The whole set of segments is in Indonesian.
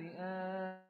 بآيات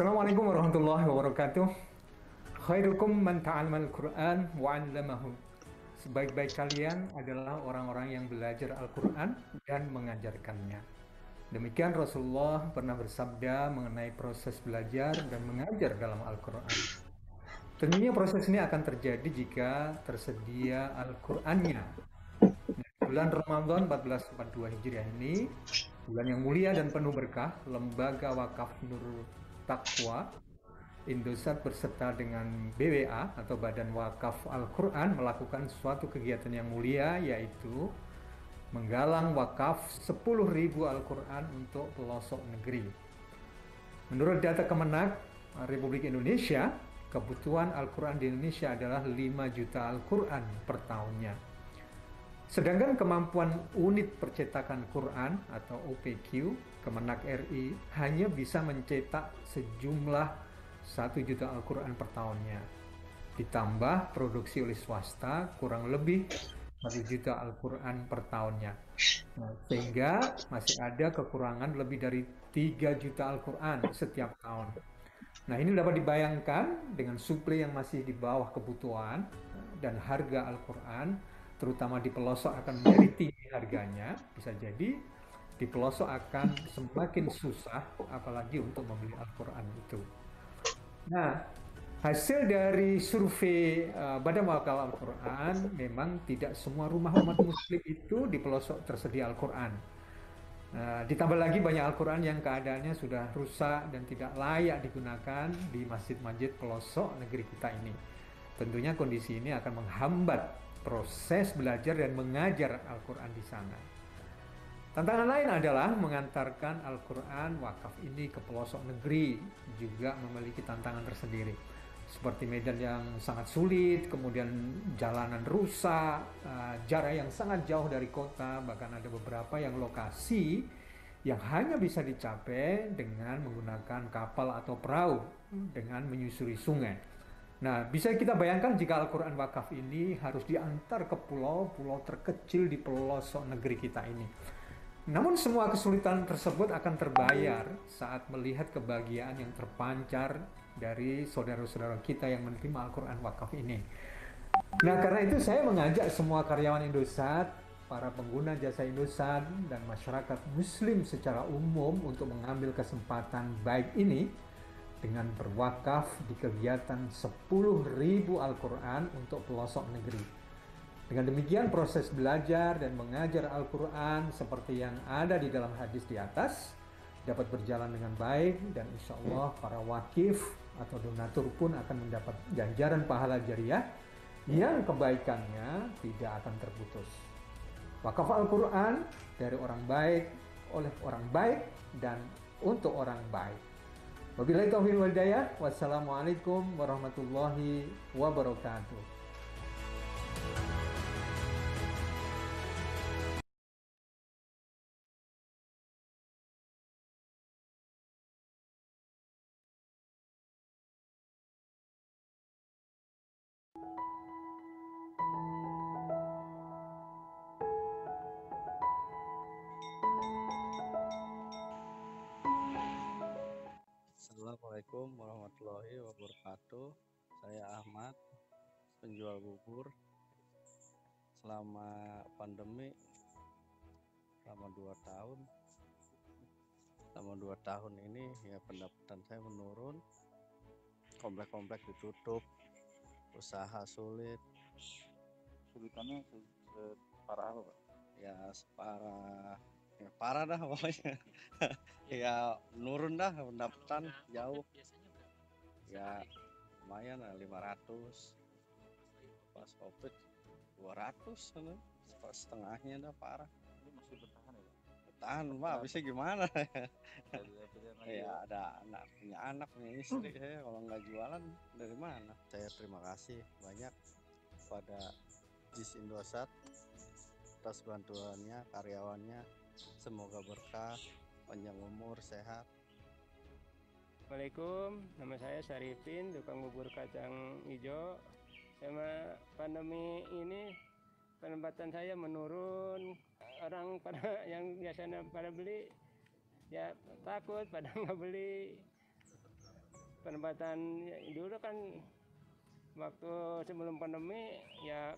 Assalamualaikum warahmatullahi wabarakatuh. Khairukum man ta'allama al-Qur'an wa 'allamahu. Sebaik-baik kalian adalah orang-orang yang belajar Al-Qur'an dan mengajarkannya. Demikian Rasulullah pernah bersabda mengenai proses belajar dan mengajar dalam Al-Qur'an. Tentunya proses ini akan terjadi jika tersedia Al-Qur'annya. Bulan Ramadan 1442 Hijriah ini, bulan yang mulia dan penuh berkah, Lembaga Wakaf Nurul Takwa Indosat berserta dengan BWA atau Badan Wakaf Al-Quran melakukan suatu kegiatan yang mulia yaitu menggalang wakaf 10.000 Al-Quran untuk pelosok negeri. Menurut data Kemenak Republik Indonesia, kebutuhan Al-Quran di Indonesia adalah 5 juta Al-Quran per tahunnya. Sedangkan kemampuan unit percetakan Quran atau OPQ Kemenak RI hanya bisa mencetak sejumlah 1 juta Al-Quran per tahunnya. Ditambah produksi oleh swasta kurang lebih 1 juta Al-Quran per tahunnya. Nah, sehingga masih ada kekurangan lebih dari 3 juta Al-Quran setiap tahun. Nah ini dapat dibayangkan dengan suplai yang masih di bawah kebutuhan dan harga Al-Quran terutama di pelosok akan menjadi tinggi harganya bisa jadi di pelosok akan semakin susah apalagi untuk membeli Al-Quran itu. Nah, hasil dari survei uh, Badan Wakil Al-Quran memang tidak semua rumah umat muslim itu di pelosok tersedia Al-Quran. Uh, ditambah lagi banyak Al-Quran yang keadaannya sudah rusak dan tidak layak digunakan di masjid-masjid pelosok negeri kita ini. Tentunya kondisi ini akan menghambat proses belajar dan mengajar Al-Quran di sana. Tantangan lain adalah mengantarkan Al-Quran wakaf ini ke pelosok negeri juga memiliki tantangan tersendiri. Seperti medan yang sangat sulit, kemudian jalanan rusak, eh, jarak yang sangat jauh dari kota, bahkan ada beberapa yang lokasi yang hanya bisa dicapai dengan menggunakan kapal atau perahu dengan menyusuri sungai. Nah, bisa kita bayangkan jika Al-Quran wakaf ini harus diantar ke pulau-pulau terkecil di pelosok negeri kita ini. Namun semua kesulitan tersebut akan terbayar saat melihat kebahagiaan yang terpancar dari saudara-saudara kita yang menerima Al-Quran Wakaf ini. Nah karena itu saya mengajak semua karyawan Indosat, para pengguna jasa Indosat, dan masyarakat muslim secara umum untuk mengambil kesempatan baik ini dengan berwakaf di kegiatan 10.000 Al-Quran untuk pelosok negeri. Dengan demikian proses belajar dan mengajar Al-Quran seperti yang ada di dalam hadis di atas dapat berjalan dengan baik dan insya Allah para wakif atau donatur pun akan mendapat ganjaran pahala jariah yang kebaikannya tidak akan terputus. Wakaf Al-Quran dari orang baik, oleh orang baik, dan untuk orang baik. Wabillahi taufiq wal Wassalamualaikum warahmatullahi wabarakatuh. Assalamualaikum warahmatullahi wabarakatuh. Saya Ahmad, penjual bubur selama pandemi selama dua tahun selama dua tahun ini ya pendapatan saya menurun komplek-komplek ditutup usaha sulit sulitannya separah apa pak? ya separah ya parah dah pokoknya ya, ya nurun dah pendapatan jauh ya lumayan lah 500 pas covid 200 sana setengahnya dah parah ini masih bertahan ya bertahan pak bisa gimana ya ya ada anak punya anak punya istri ya kalau nggak jualan dari mana saya terima kasih banyak pada Jis Indosat atas bantuannya karyawannya semoga berkah panjang umur sehat Assalamualaikum, nama saya Sarifin, tukang bubur kacang hijau sama pandemi ini penempatan saya menurun orang pada yang biasanya pada beli ya takut pada nggak beli penempatan ya, dulu kan waktu sebelum pandemi ya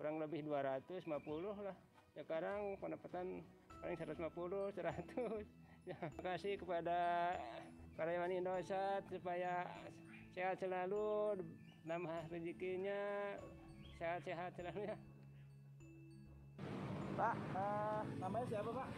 kurang lebih 250 lah sekarang pendapatan paling 150 100 ya, terima kasih kepada karyawan Indosat supaya sehat selalu nama rezekinya sehat-sehat selalu ya Pak uh, namanya siapa Pak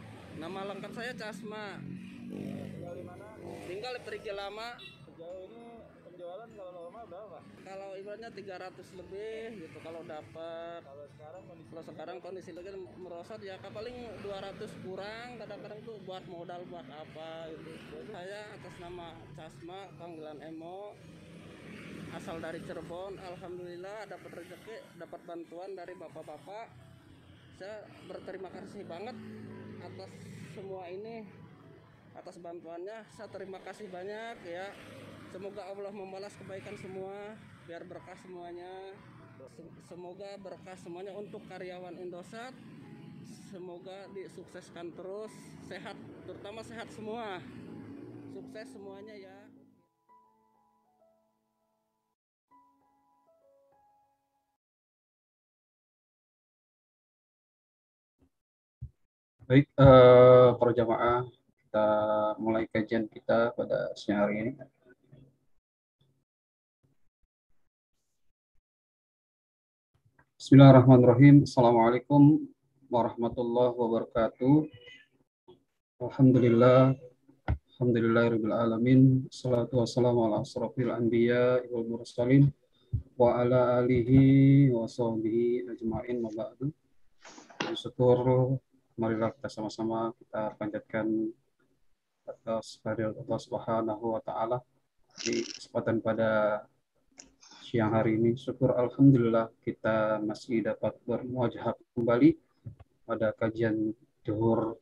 nama lengkap saya Casma tinggal di mana tinggal di Perigi Lama sejauh ini penjualan kalau normal berapa kalau ibaratnya 300 lebih gitu kalau dapat kalau sekarang kondisi kalau sekarang kondisi lagi merosot ya paling 200 kurang kadang-kadang tuh buat modal buat apa gitu Jadi, saya atas nama Casma panggilan Emo asal dari Cirebon alhamdulillah dapat rezeki dapat bantuan dari bapak-bapak saya berterima kasih banget atas semua ini atas bantuannya saya terima kasih banyak ya semoga Allah membalas kebaikan semua biar berkah semuanya semoga berkah semuanya untuk karyawan Indosat semoga disukseskan terus sehat terutama sehat semua sukses semuanya ya Baik, uh, para jamaah, kita mulai kajian kita pada siang hari ini. Bismillahirrahmanirrahim. Assalamualaikum warahmatullahi wabarakatuh. Alhamdulillah. Alhamdulillahirabbil alamin. Salatu wassalamu ala asrafil anbiya ibu mursalin wa ala alihi wa sahbihi ajmain wa ba'du. Syukur marilah kita sama-sama kita panjatkan atas kehadirat Allah Subhanahu wa taala di kesempatan pada siang hari ini. Syukur alhamdulillah kita masih dapat bermuajah kembali pada kajian duhur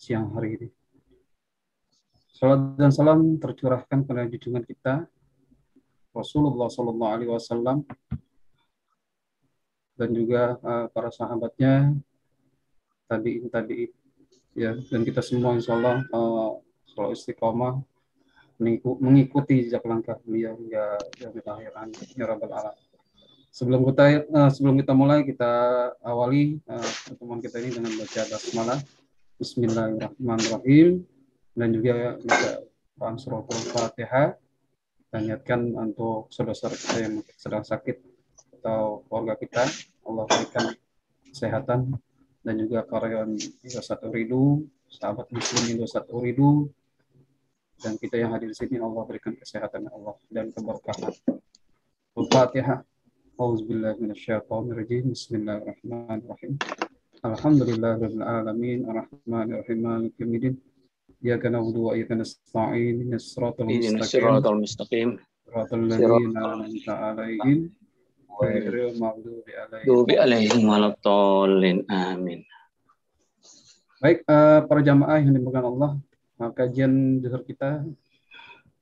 siang hari ini. Salam dan salam tercurahkan kepada junjungan kita Rasulullah Shallallahu Alaihi Wasallam dan juga uh, para sahabatnya tadi tadi ya dan kita semua insya Allah uh, kalau istiqomah mengikuti jejak langkah beliau hingga jamil akhir ya rabbal alam sebelum kita uh, sebelum kita mulai kita awali uh, pertemuan kita ini dengan baca basmalah Bismillahirrahmanirrahim dan juga juga Quran surah fatihah dan niatkan untuk saudara-saudara kita yang sedang sakit atau keluarga kita Allah berikan kesehatan dan juga karyawan Satu Ridu, sahabat muslim Satu Ridu, dan kita yang hadir di sini Allah berikan kesehatan ya Allah dan keberkahan. Al-Fatihah. Auzubillahi minasyaitonirrajim. Bismillahirrahmanirrahim. Alhamdulillahirabbil alamin, arrahmanirrahim, maliki yaumiddin. Iyyaka na'budu wa iyyaka nasta'in. Ihdinash-shiratal mustaqim. mustaqim. Shiratal ladzina an'amta 'alaihim Dubi alaihim walatolin. Amin. Baik, uh, para jamaah yang dimuliakan Allah, eh, kajian zuhur kita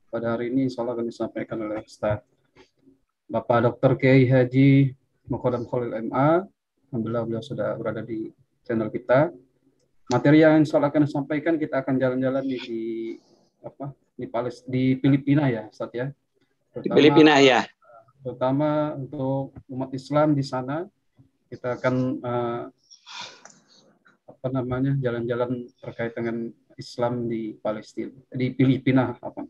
pada hari ini insya Allah akan disampaikan oleh Ustaz Bapak Dr. Kiai Haji Mokodam Khalil MA. Alhamdulillah beliau sudah berada di channel kita. Materi yang insya Allah akan disampaikan kita akan jalan-jalan di, di apa di Palestina di Filipina ya Ustaz ya. Terutama, di Filipina ya terutama untuk umat Islam di sana. Kita akan uh, apa namanya jalan-jalan terkait dengan Islam di Palestina, di Filipina apa.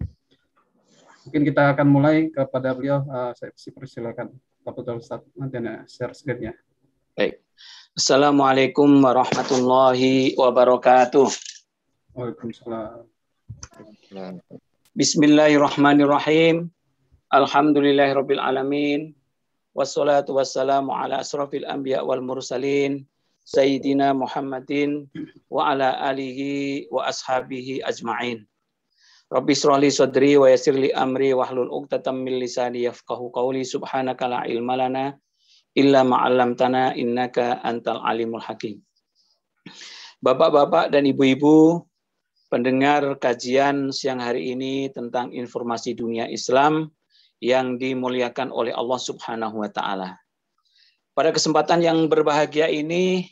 Mungkin kita akan mulai kepada beliau. Uh, saya persilakan. Putra Ustaz nanti ada share screen-nya. Baik. Assalamualaikum warahmatullahi wabarakatuh. Waalaikumsalam. Bismillahirrahmanirrahim. Alhamdulillahirabbil alamin. Wassalatu wassalamu ala asrafil anbiya wal mursalin sayyidina Muhammadin wa ala alihi wa ashabihi ajmain. Rabbi srahli sadri wa yassirli amri wahlul 'uqdatam min lisani yafqahu qawli subhanaka la ilma lana illa ma 'allamtana innaka antal alimul hakim. Bapak-bapak dan ibu-ibu pendengar kajian siang hari ini tentang informasi dunia Islam yang dimuliakan oleh Allah Subhanahu wa taala. Pada kesempatan yang berbahagia ini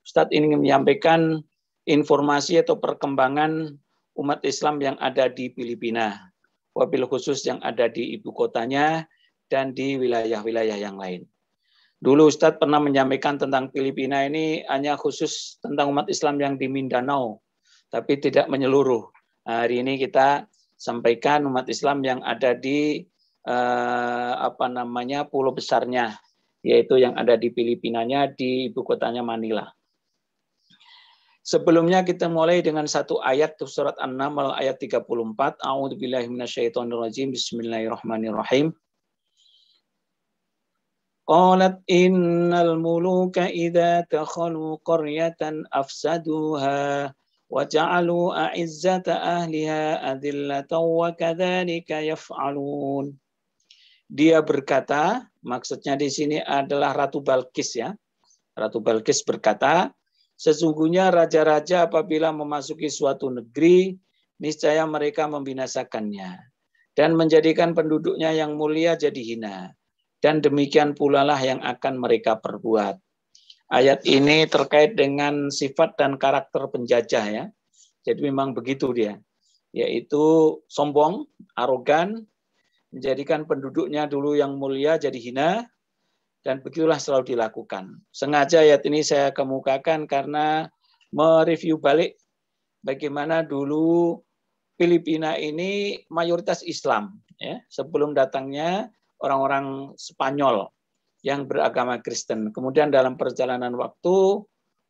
Ustadz ingin menyampaikan informasi atau perkembangan umat Islam yang ada di Filipina, wabil khusus yang ada di ibu kotanya dan di wilayah-wilayah yang lain. Dulu Ustadz pernah menyampaikan tentang Filipina ini hanya khusus tentang umat Islam yang di Mindanao, tapi tidak menyeluruh. hari ini kita sampaikan umat Islam yang ada di eh, apa namanya pulau besarnya yaitu yang ada di Filipinanya di ibu kotanya Manila. Sebelumnya kita mulai dengan satu ayat surat An-Naml ayat 34. A'udzubillahi minasyaitonirrajim. Bismillahirrahmanirrahim. muluka idza takhalu qaryatan afsaduha wa ja'alu a'izzata ahliha adillatan wa kadzalika yaf'alun dia berkata, maksudnya di sini adalah Ratu Balkis ya. Ratu Balkis berkata, sesungguhnya raja-raja apabila memasuki suatu negeri, niscaya mereka membinasakannya dan menjadikan penduduknya yang mulia jadi hina. Dan demikian pula lah yang akan mereka perbuat. Ayat ini terkait dengan sifat dan karakter penjajah ya. Jadi memang begitu dia, yaitu sombong, arogan, menjadikan penduduknya dulu yang mulia jadi hina, dan begitulah selalu dilakukan. Sengaja ayat ini saya kemukakan karena mereview balik bagaimana dulu Filipina ini mayoritas Islam ya sebelum datangnya orang-orang Spanyol yang beragama Kristen. Kemudian dalam perjalanan waktu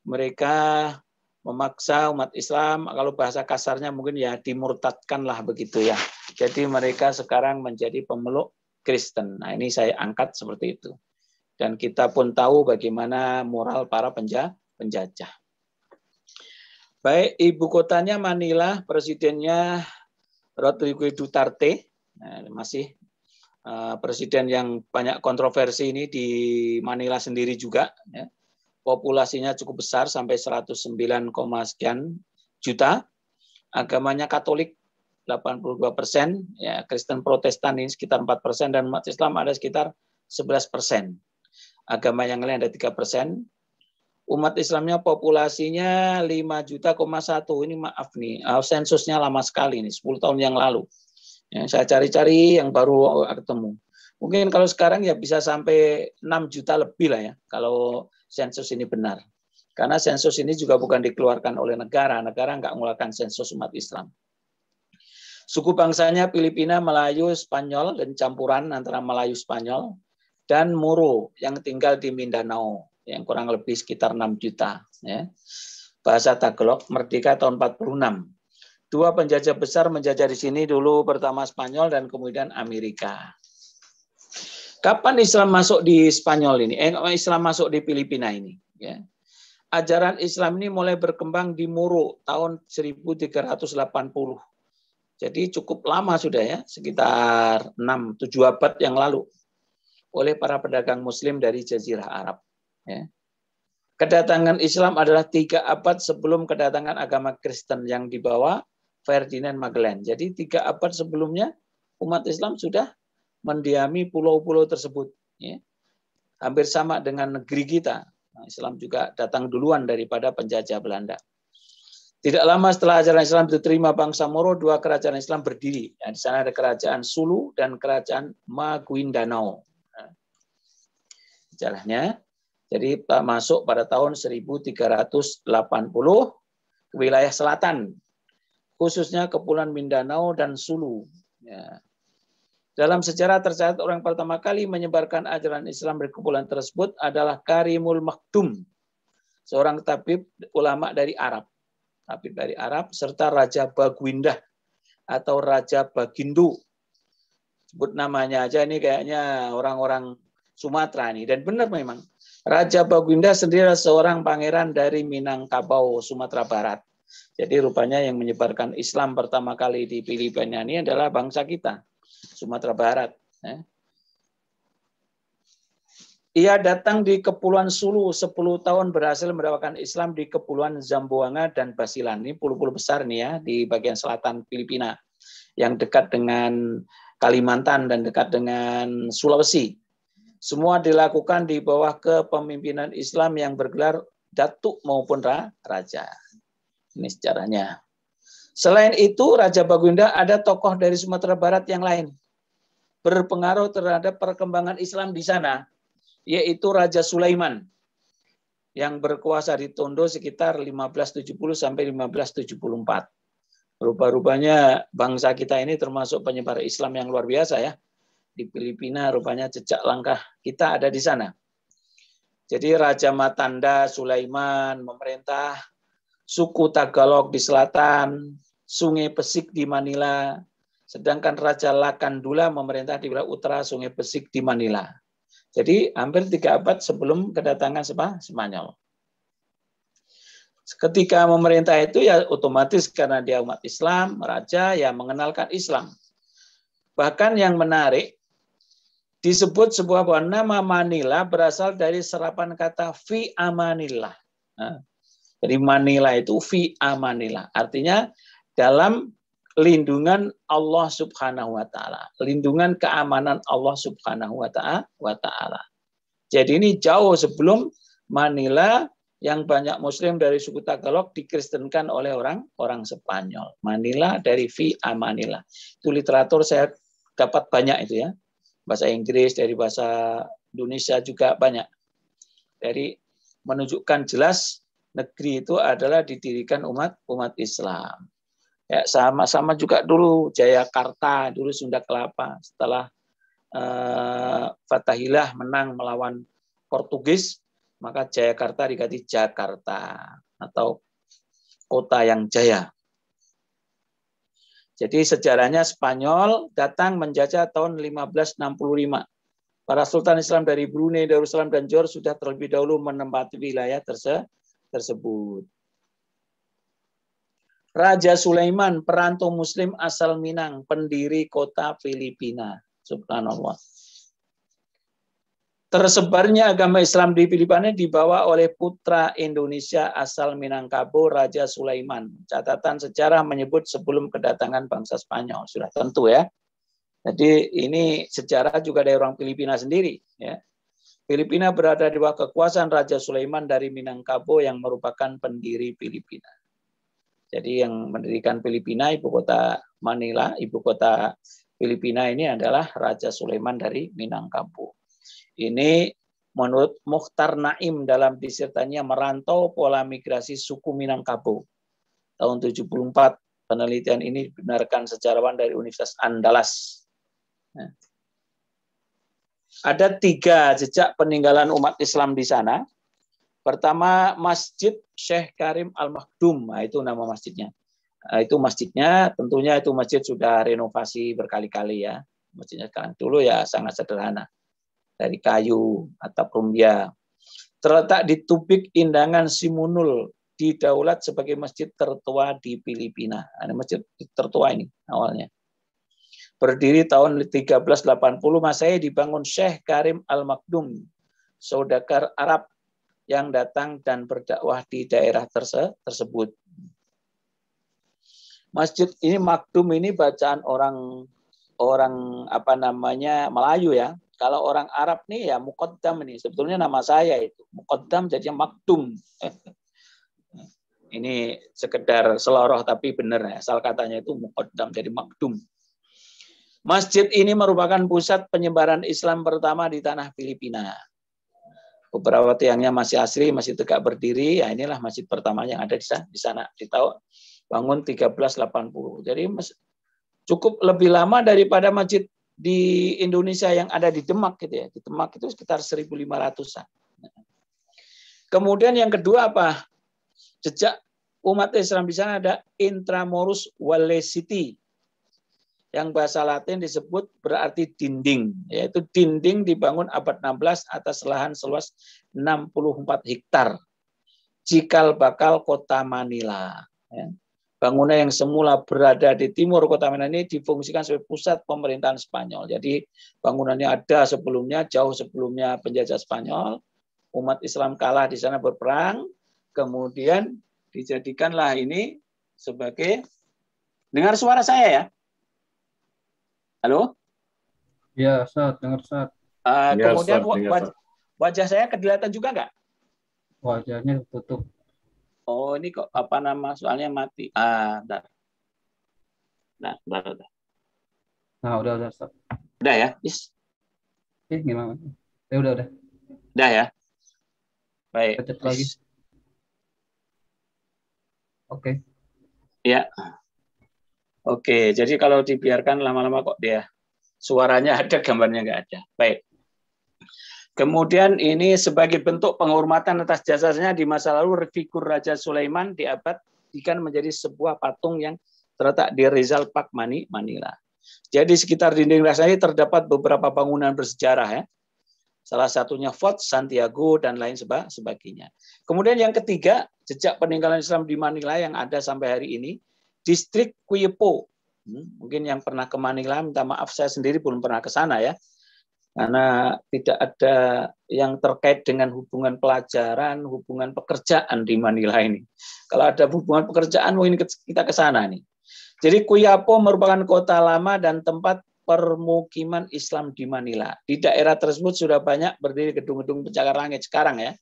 mereka memaksa umat Islam kalau bahasa kasarnya mungkin ya dimurtadkanlah begitu ya. Jadi mereka sekarang menjadi pemeluk Kristen. Nah, ini saya angkat seperti itu. Dan kita pun tahu bagaimana moral para penja penjajah. Baik, ibu kotanya Manila, presidennya Rodrigo Duterte. Nah, masih eh, presiden yang banyak kontroversi ini di Manila sendiri juga ya populasinya cukup besar sampai 109, sekian juta. Agamanya Katolik 82 persen, ya, Kristen Protestan ini sekitar 4 persen, dan umat Islam ada sekitar 11 persen. Agama yang lain ada 3 persen. Umat Islamnya populasinya 5 juta, satu ini maaf nih, eh, sensusnya lama sekali nih, 10 tahun yang lalu. Ya, saya cari-cari yang baru ketemu. Mungkin kalau sekarang ya bisa sampai 6 juta lebih lah ya, kalau sensus ini benar. Karena sensus ini juga bukan dikeluarkan oleh negara. Negara nggak mengeluarkan sensus umat Islam. Suku bangsanya Filipina, Melayu, Spanyol, dan campuran antara Melayu, Spanyol, dan Moro yang tinggal di Mindanao, yang kurang lebih sekitar 6 juta. Ya. Bahasa Tagalog, merdeka tahun 46. Dua penjajah besar menjajah di sini dulu pertama Spanyol dan kemudian Amerika. Kapan Islam masuk di Spanyol ini? Eh, Islam masuk di Filipina ini? Ya. Ajaran Islam ini mulai berkembang di Muro tahun 1380. Jadi cukup lama sudah ya, sekitar 6-7 abad yang lalu oleh para pedagang muslim dari jazirah Arab. Ya. Kedatangan Islam adalah tiga abad sebelum kedatangan agama Kristen yang dibawa Ferdinand Magellan. Jadi tiga abad sebelumnya umat Islam sudah mendiami pulau-pulau tersebut. Ya. Hampir sama dengan negeri kita. Nah, Islam juga datang duluan daripada penjajah Belanda. Tidak lama setelah ajaran Islam diterima bangsa Moro, dua kerajaan Islam berdiri. Ya, di sana ada kerajaan Sulu dan kerajaan Maguindanao. Nah, sejarahnya, jadi masuk pada tahun 1380 ke wilayah selatan, khususnya Kepulauan Mindanao dan Sulu. Ya. Dalam sejarah tercatat orang pertama kali menyebarkan ajaran Islam berkumpulan tersebut adalah Karimul Maktum, seorang tabib ulama dari Arab. Tabib dari Arab serta Raja Bagwindah atau Raja Bagindu. Sebut namanya aja ini kayaknya orang-orang Sumatera nih dan benar memang Raja Bagwinda sendiri adalah seorang pangeran dari Minangkabau, Sumatera Barat. Jadi rupanya yang menyebarkan Islam pertama kali di Filipina ini adalah bangsa kita. Sumatera Barat. Ya. Ia datang di Kepulauan Sulu, 10 tahun berhasil mendapatkan Islam di Kepulauan Zamboanga dan Basilan. Ini pulau-pulau besar nih ya, di bagian selatan Filipina, yang dekat dengan Kalimantan dan dekat dengan Sulawesi. Semua dilakukan di bawah kepemimpinan Islam yang bergelar datuk maupun raja. Ini sejarahnya. Selain itu, Raja Bagunda ada tokoh dari Sumatera Barat yang lain berpengaruh terhadap perkembangan Islam di sana, yaitu Raja Sulaiman yang berkuasa di Tondo sekitar 1570 sampai 1574. Rupa-rupanya bangsa kita ini termasuk penyebar Islam yang luar biasa ya. Di Filipina rupanya jejak langkah kita ada di sana. Jadi Raja Matanda Sulaiman memerintah suku Tagalog di selatan, Sungai Pesik di Manila, sedangkan Raja Lakandula memerintah di wilayah utara Sungai Pesik di Manila. Jadi hampir tiga abad sebelum kedatangan Spanyol. Ketika memerintah itu ya otomatis karena dia umat Islam, raja ya mengenalkan Islam. Bahkan yang menarik disebut sebuah bahwa nama Manila berasal dari serapan kata fi amanillah. Nah, jadi Manila itu fi Manila, Artinya dalam lindungan Allah Subhanahu wa taala, lindungan keamanan Allah Subhanahu wa taala. Jadi ini jauh sebelum Manila yang banyak muslim dari suku Tagalog dikristenkan oleh orang orang Spanyol. Manila dari fi amanila. Itu literatur saya dapat banyak itu ya. Bahasa Inggris dari bahasa Indonesia juga banyak. Dari menunjukkan jelas negeri itu adalah didirikan umat umat Islam. Ya, sama sama juga dulu Jayakarta, dulu Sunda Kelapa. Setelah eh, Fatahillah menang melawan Portugis, maka Jayakarta diganti Jakarta atau kota yang jaya. Jadi sejarahnya Spanyol datang menjajah tahun 1565. Para sultan Islam dari Brunei, Darussalam, dan Johor sudah terlebih dahulu menempati wilayah tersebut tersebut. Raja Sulaiman, perantau muslim asal Minang, pendiri kota Filipina. Subhanallah. Tersebarnya agama Islam di Filipina dibawa oleh putra Indonesia asal Minangkabau, Raja Sulaiman. Catatan sejarah menyebut sebelum kedatangan bangsa Spanyol. Sudah tentu ya. Jadi ini sejarah juga dari orang Filipina sendiri. Ya. Filipina berada di bawah kekuasaan Raja Sulaiman dari Minangkabau yang merupakan pendiri Filipina. Jadi yang mendirikan Filipina, ibu kota Manila, ibu kota Filipina ini adalah Raja Sulaiman dari Minangkabau. Ini menurut Mukhtar Naim dalam disertanya merantau pola migrasi suku Minangkabau. Tahun 74 penelitian ini dibenarkan sejarawan dari Universitas Andalas. Nah, ada tiga jejak peninggalan umat Islam di sana. Pertama, Masjid Syekh Karim Al-Makdum. Nah, itu nama masjidnya. Nah, itu masjidnya, tentunya itu masjid sudah renovasi berkali-kali ya. Masjidnya sekarang dulu ya sangat sederhana. Dari kayu, atau rumbia. Terletak di Tubik Indangan Simunul, di Daulat sebagai masjid tertua di Filipina. Ada nah, masjid tertua ini awalnya. Berdiri tahun 1380 Masehi dibangun Syekh Karim Al-Makdum, saudagar Arab yang datang dan berdakwah di daerah terse tersebut. Masjid ini Makdum ini bacaan orang orang apa namanya Melayu ya. Kalau orang Arab nih ya Muqaddam ini sebetulnya nama saya itu. Muqaddam jadi Makdum. ini sekedar seloroh tapi benar ya. Asal katanya itu Muqaddam jadi Makdum. Masjid ini merupakan pusat penyebaran Islam pertama di tanah Filipina. Beberapa tiangnya masih asli, masih tegak berdiri. Ya inilah masjid pertama yang ada di sana, di, sana, di tahun bangun 1380. Jadi cukup lebih lama daripada masjid di Indonesia yang ada di Demak gitu ya. Di Demak itu sekitar 1500-an. Kemudian yang kedua apa? jejak umat Islam di sana ada Intramorus City yang bahasa Latin disebut berarti dinding, yaitu dinding dibangun abad 16 atas lahan seluas 64 hektar. Cikal bakal kota Manila. Ya. Bangunan yang semula berada di timur kota Manila ini difungsikan sebagai pusat pemerintahan Spanyol. Jadi bangunannya ada sebelumnya, jauh sebelumnya penjajah Spanyol. Umat Islam kalah di sana berperang, kemudian dijadikanlah ini sebagai dengar suara saya ya Halo? Ya, saat dengar saat. Uh, eh, ya, kemudian saat, waj saat. wajah saya kelihatan juga nggak? Wajahnya tutup. Oh, ini kok apa nama soalnya mati. Ah, dah. Nah, dah, dah. Nah, udah udah Ustaz. Udah ya? Yes. Eh, gimana? Eh, udah udah. Udah ya. Baik. lagi. Oke. Okay. Ya. Oke, jadi kalau dibiarkan lama-lama kok dia suaranya ada, gambarnya nggak ada. Baik. Kemudian ini sebagai bentuk penghormatan atas jasanya di masa lalu figur Raja Sulaiman di abad ikan menjadi sebuah patung yang terletak di Rizal Park Mani, Manila. Jadi sekitar dinding ini terdapat beberapa bangunan bersejarah ya. Salah satunya Fort Santiago dan lain sebagainya. Kemudian yang ketiga, jejak peninggalan Islam di Manila yang ada sampai hari ini distrik Kuyepo. Hmm, mungkin yang pernah ke Manila, minta maaf saya sendiri belum pernah ke sana ya. Karena tidak ada yang terkait dengan hubungan pelajaran, hubungan pekerjaan di Manila ini. Kalau ada hubungan pekerjaan, mungkin kita ke sana nih. Jadi Kuyapo merupakan kota lama dan tempat permukiman Islam di Manila. Di daerah tersebut sudah banyak berdiri gedung-gedung pencakar langit sekarang ya.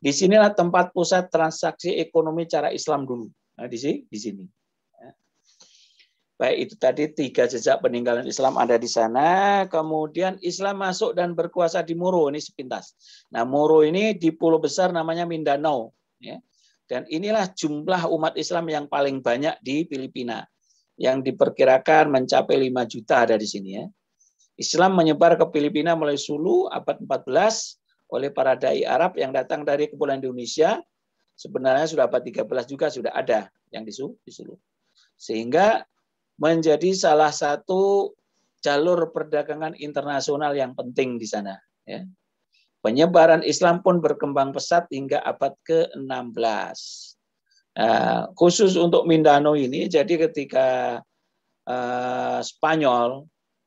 Di sinilah tempat pusat transaksi ekonomi cara Islam dulu. Nah, di sini, di sini. Baik itu tadi tiga jejak peninggalan Islam ada di sana. Kemudian Islam masuk dan berkuasa di Moro ini sepintas. Nah Moro ini di pulau besar namanya Mindanao. Ya. Dan inilah jumlah umat Islam yang paling banyak di Filipina. Yang diperkirakan mencapai 5 juta ada di sini. ya. Islam menyebar ke Filipina mulai Sulu abad 14 oleh para dai Arab yang datang dari kepulauan Indonesia. Sebenarnya sudah abad 13 juga sudah ada yang di Sulu. Sehingga menjadi salah satu jalur perdagangan internasional yang penting di sana. Ya. Penyebaran Islam pun berkembang pesat hingga abad ke-16. Nah, khusus untuk Mindano ini, jadi ketika uh, Spanyol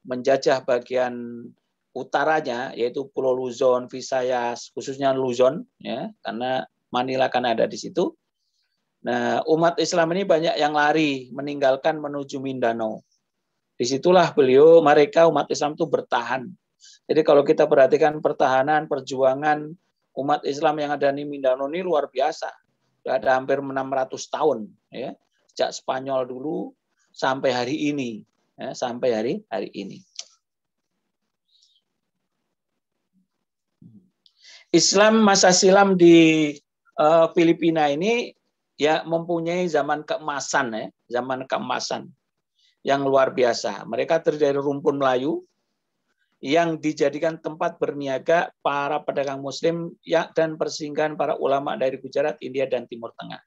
menjajah bagian utaranya, yaitu Pulau Luzon, Visayas, khususnya Luzon, ya, karena Manila kan ada di situ, Nah, umat Islam ini banyak yang lari meninggalkan menuju Mindanao. Disitulah beliau, mereka umat Islam itu bertahan. Jadi kalau kita perhatikan pertahanan, perjuangan umat Islam yang ada di Mindanao ini luar biasa. Sudah ada hampir 600 tahun, ya. sejak Spanyol dulu sampai hari ini, ya, sampai hari hari ini. Islam masa silam di uh, Filipina ini ya mempunyai zaman keemasan ya, zaman keemasan yang luar biasa. Mereka terdiri dari rumpun Melayu yang dijadikan tempat berniaga para pedagang muslim ya, dan persinggahan para ulama dari Gujarat, India dan Timur Tengah.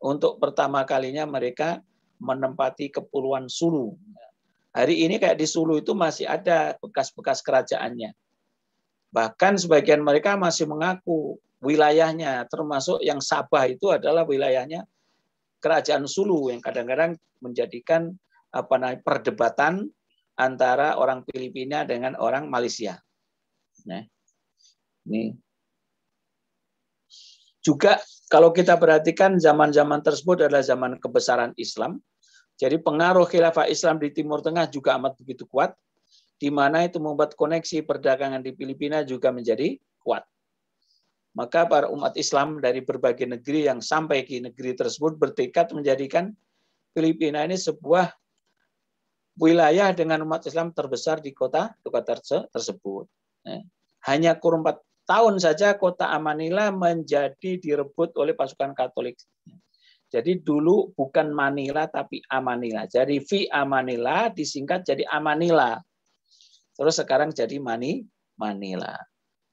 Untuk pertama kalinya mereka menempati kepulauan Sulu. Hari ini kayak di Sulu itu masih ada bekas-bekas kerajaannya. Bahkan sebagian mereka masih mengaku wilayahnya, termasuk yang Sabah itu adalah wilayahnya kerajaan Sulu yang kadang-kadang menjadikan apa namanya perdebatan antara orang Filipina dengan orang Malaysia. Nah, ini juga kalau kita perhatikan zaman-zaman tersebut adalah zaman kebesaran Islam. Jadi pengaruh khilafah Islam di Timur Tengah juga amat begitu kuat, di mana itu membuat koneksi perdagangan di Filipina juga menjadi kuat. Maka para umat Islam dari berbagai negeri yang sampai ke negeri tersebut bertekad menjadikan Filipina ini sebuah wilayah dengan umat Islam terbesar di kota kota tersebut. Ya. Hanya kurun empat tahun saja kota Amanila menjadi direbut oleh pasukan Katolik. Jadi dulu bukan Manila tapi Amanila. Jadi V Amanila disingkat jadi Amanila. Terus sekarang jadi Mani Manila.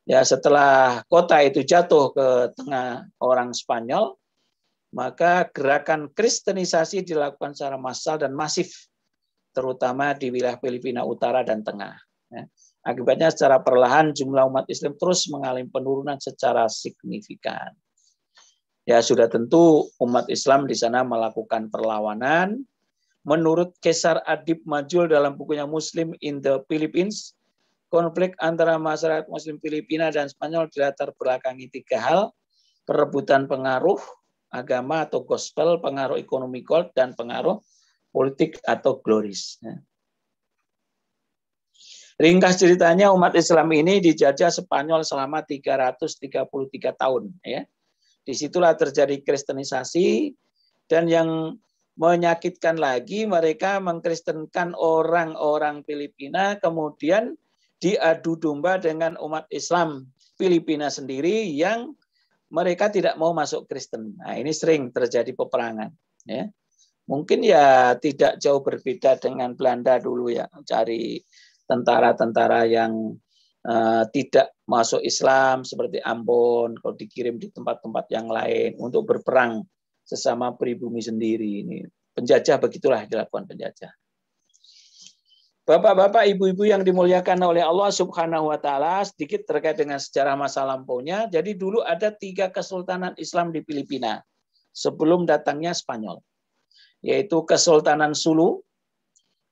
Ya, setelah kota itu jatuh ke tengah orang Spanyol, maka gerakan kristenisasi dilakukan secara massal dan masif, terutama di wilayah Filipina Utara dan Tengah. Ya. Akibatnya secara perlahan jumlah umat Islam terus mengalami penurunan secara signifikan. Ya sudah tentu umat Islam di sana melakukan perlawanan. Menurut Kesar Adib Majul dalam bukunya Muslim in the Philippines, konflik antara masyarakat Muslim Filipina dan Spanyol dilatar belakangi tiga hal, perebutan pengaruh agama atau gospel, pengaruh ekonomi gold, dan pengaruh politik atau gloris. Ya. Ringkas ceritanya umat Islam ini dijajah Spanyol selama 333 tahun. Ya. Disitulah terjadi kristenisasi dan yang menyakitkan lagi mereka mengkristenkan orang-orang Filipina kemudian diadu domba dengan umat Islam Filipina sendiri yang mereka tidak mau masuk Kristen. Nah, ini sering terjadi peperangan. Ya. Mungkin ya tidak jauh berbeda dengan Belanda dulu ya, cari tentara-tentara yang uh, tidak masuk Islam seperti Ambon, kalau dikirim di tempat-tempat yang lain untuk berperang sesama pribumi sendiri. Ini penjajah begitulah dilakukan penjajah. Bapak-bapak, ibu-ibu yang dimuliakan oleh Allah Subhanahu wa taala, sedikit terkait dengan sejarah masa lampaunya. Jadi dulu ada tiga kesultanan Islam di Filipina sebelum datangnya Spanyol. Yaitu Kesultanan Sulu,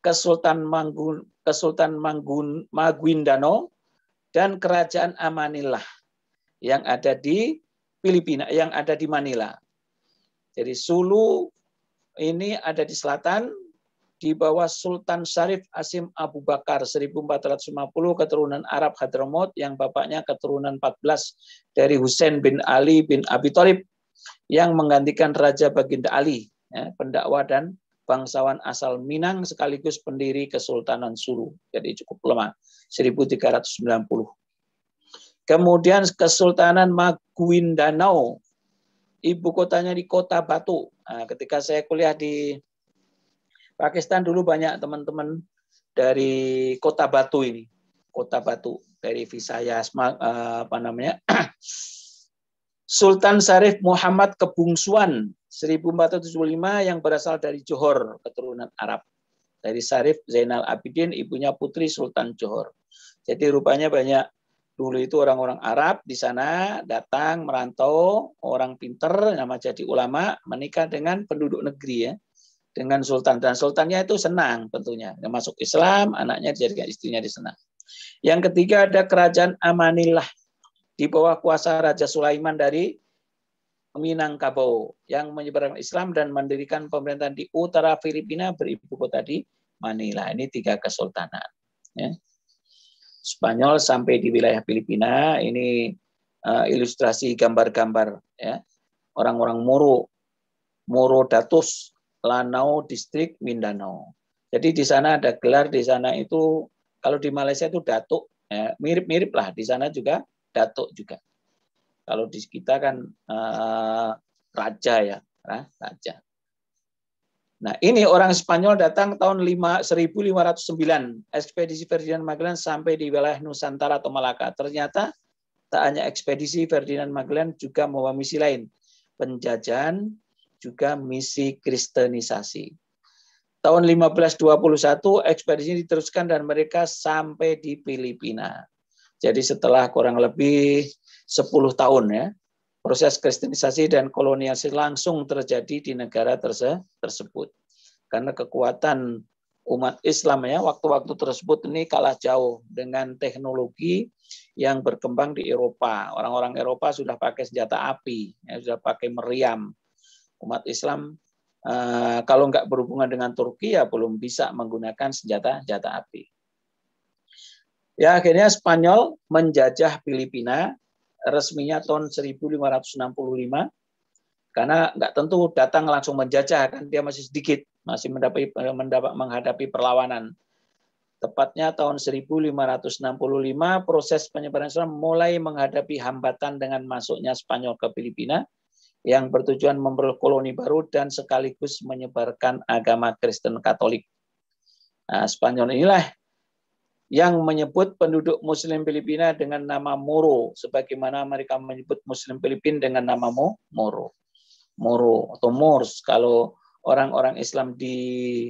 Kesultan Manggun, Kesultan Manggun, Maguindano, dan Kerajaan Amanila yang ada di Filipina, yang ada di Manila. Jadi Sulu ini ada di selatan, di bawah Sultan Syarif Asim Abu Bakar 1450 keturunan Arab Hadramaut yang bapaknya keturunan 14 dari Husain bin Ali bin Abi Thalib yang menggantikan Raja Baginda Ali, ya, pendakwa dan bangsawan asal Minang sekaligus pendiri Kesultanan Sulu. Jadi cukup lemah 1390. Kemudian Kesultanan Maguindanao, ibu kotanya di kota Batu. Nah, ketika saya kuliah di Pakistan dulu banyak teman-teman dari Kota Batu ini, Kota Batu dari Visayas eh, apa namanya? Sultan Syarif Muhammad Kebungsuan 1475 yang berasal dari Johor, keturunan Arab. Dari Syarif Zainal Abidin, ibunya putri Sultan Johor. Jadi rupanya banyak dulu itu orang-orang Arab di sana datang merantau, orang pinter, nama jadi ulama, menikah dengan penduduk negeri ya dengan sultan dan sultannya itu senang tentunya yang masuk Islam anaknya dijadikan istrinya di sana yang ketiga ada kerajaan Amanillah di bawah kuasa Raja Sulaiman dari Minangkabau yang menyebarkan Islam dan mendirikan pemerintahan di utara Filipina beribu kota di Manila ini tiga kesultanan ya. Spanyol sampai di wilayah Filipina ini uh, ilustrasi gambar-gambar ya orang-orang Moro Moro Datus Lanau Distrik Mindanao. Jadi di sana ada gelar di sana itu kalau di Malaysia itu datuk ya, mirip-mirip lah di sana juga datuk juga. Kalau di kita kan eh, raja ya, nah, raja. Nah, ini orang Spanyol datang tahun 5, 1509, ekspedisi Ferdinand Magellan sampai di wilayah Nusantara atau Malaka. Ternyata tak hanya ekspedisi Ferdinand Magellan juga membawa misi lain, penjajahan juga misi kristenisasi. Tahun 1521 ekspedisi diteruskan dan mereka sampai di Filipina. Jadi setelah kurang lebih 10 tahun ya, proses kristenisasi dan kolonialisasi langsung terjadi di negara terse tersebut. Karena kekuatan umat Islam ya waktu-waktu tersebut ini kalah jauh dengan teknologi yang berkembang di Eropa. Orang-orang Eropa sudah pakai senjata api, ya, sudah pakai meriam, umat Islam uh, kalau nggak berhubungan dengan Turki ya belum bisa menggunakan senjata senjata api. Ya akhirnya Spanyol menjajah Filipina resminya tahun 1565 karena nggak tentu datang langsung menjajah kan dia masih sedikit masih mendapat eh, mendapat menghadapi perlawanan. Tepatnya tahun 1565 proses penyebaran Islam mulai menghadapi hambatan dengan masuknya Spanyol ke Filipina yang bertujuan memperoleh koloni baru dan sekaligus menyebarkan agama Kristen Katolik. Nah, Spanyol inilah yang menyebut penduduk Muslim Filipina dengan nama Moro, sebagaimana mereka menyebut Muslim Filipin dengan nama Mo, Moro. Moro atau Mors. Kalau orang-orang Islam di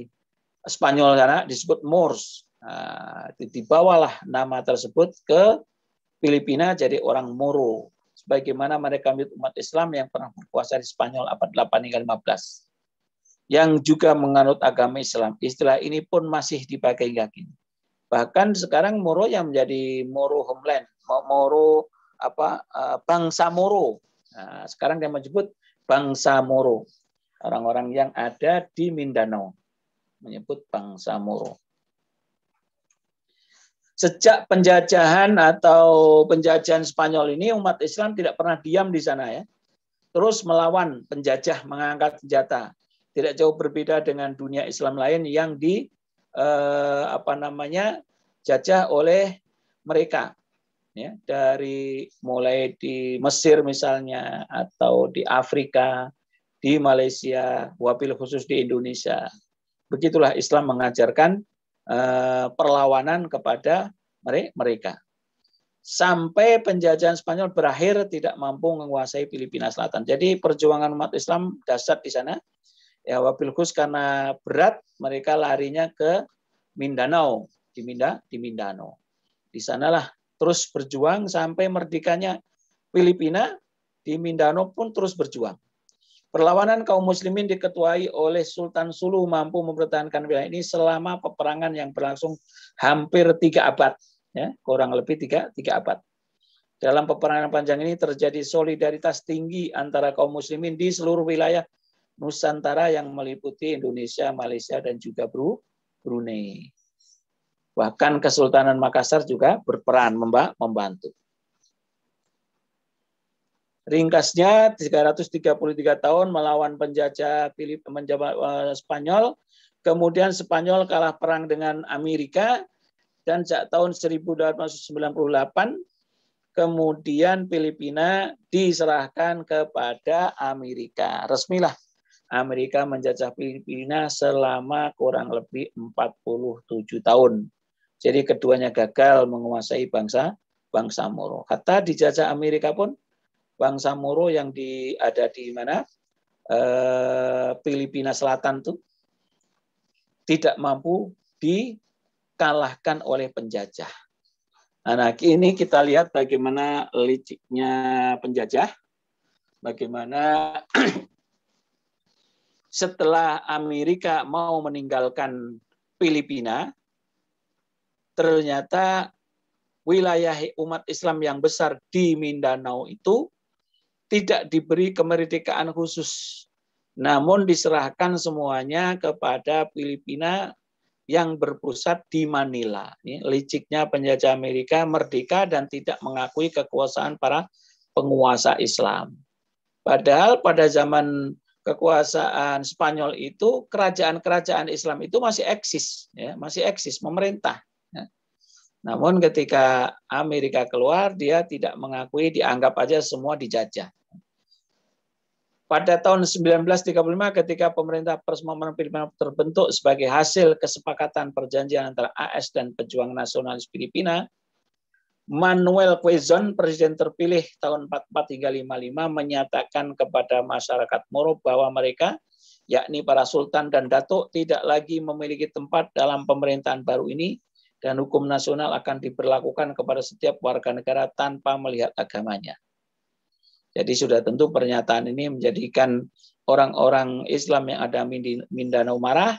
Spanyol sana disebut Mors. Nah, dibawalah nama tersebut ke Filipina jadi orang Moro sebagaimana mereka umat Islam yang pernah berkuasa di Spanyol abad 8 hingga 15 yang juga menganut agama Islam. Istilah ini pun masih dipakai hingga kini. Bahkan sekarang Moro yang menjadi Moro homeland, Moro apa eh, bangsa Moro. Nah, sekarang dia menyebut bangsa Moro. Orang-orang yang ada di Mindanao menyebut bangsa Moro sejak penjajahan atau penjajahan Spanyol ini umat Islam tidak pernah diam di sana ya. Terus melawan penjajah mengangkat senjata. Tidak jauh berbeda dengan dunia Islam lain yang di eh, apa namanya jajah oleh mereka. Ya, dari mulai di Mesir misalnya atau di Afrika, di Malaysia, wabil khusus di Indonesia. Begitulah Islam mengajarkan Eh, perlawanan kepada mereka. Sampai penjajahan Spanyol berakhir tidak mampu menguasai Filipina Selatan. Jadi perjuangan umat Islam dasar di sana. Ya wabil khus karena berat mereka larinya ke Mindanao, di Minda, di Mindanao. Di sanalah terus berjuang sampai merdekanya Filipina di Mindanao pun terus berjuang. Perlawanan kaum muslimin diketuai oleh Sultan Sulu mampu mempertahankan wilayah ini selama peperangan yang berlangsung hampir tiga abad, ya, kurang lebih tiga, tiga abad. Dalam peperangan panjang ini terjadi solidaritas tinggi antara kaum muslimin di seluruh wilayah Nusantara yang meliputi Indonesia, Malaysia, dan juga Brunei. Bahkan Kesultanan Makassar juga berperan membantu. Ringkasnya 333 tahun melawan penjajah Filip penjajah eh, Spanyol, kemudian Spanyol kalah perang dengan Amerika dan sejak tahun 1898 kemudian Filipina diserahkan kepada Amerika. Resmilah Amerika menjajah Filipina selama kurang lebih 47 tahun. Jadi keduanya gagal menguasai bangsa bangsa Moro. Kata dijajah Amerika pun bangsa Moro yang di ada di mana e, Filipina Selatan tuh tidak mampu dikalahkan oleh penjajah. Nah, nah ini kita lihat bagaimana liciknya penjajah, bagaimana setelah Amerika mau meninggalkan Filipina, ternyata wilayah umat Islam yang besar di Mindanao itu tidak diberi kemerdekaan khusus, namun diserahkan semuanya kepada Filipina yang berpusat di Manila. Ya, liciknya penjajah Amerika merdeka dan tidak mengakui kekuasaan para penguasa Islam. Padahal pada zaman kekuasaan Spanyol itu kerajaan-kerajaan Islam itu masih eksis, ya, masih eksis memerintah. Ya. Namun ketika Amerika keluar, dia tidak mengakui, dianggap aja semua dijajah. Pada tahun 1935 ketika pemerintah persemakmuran Filipina terbentuk sebagai hasil kesepakatan perjanjian antara AS dan pejuang nasionalis Filipina, Manuel Quezon, presiden terpilih tahun 44 hingga 55, menyatakan kepada masyarakat Moro bahwa mereka, yakni para sultan dan datuk, tidak lagi memiliki tempat dalam pemerintahan baru ini, dan hukum nasional akan diberlakukan kepada setiap warga negara tanpa melihat agamanya. Jadi sudah tentu pernyataan ini menjadikan orang-orang Islam yang ada di Mindanao marah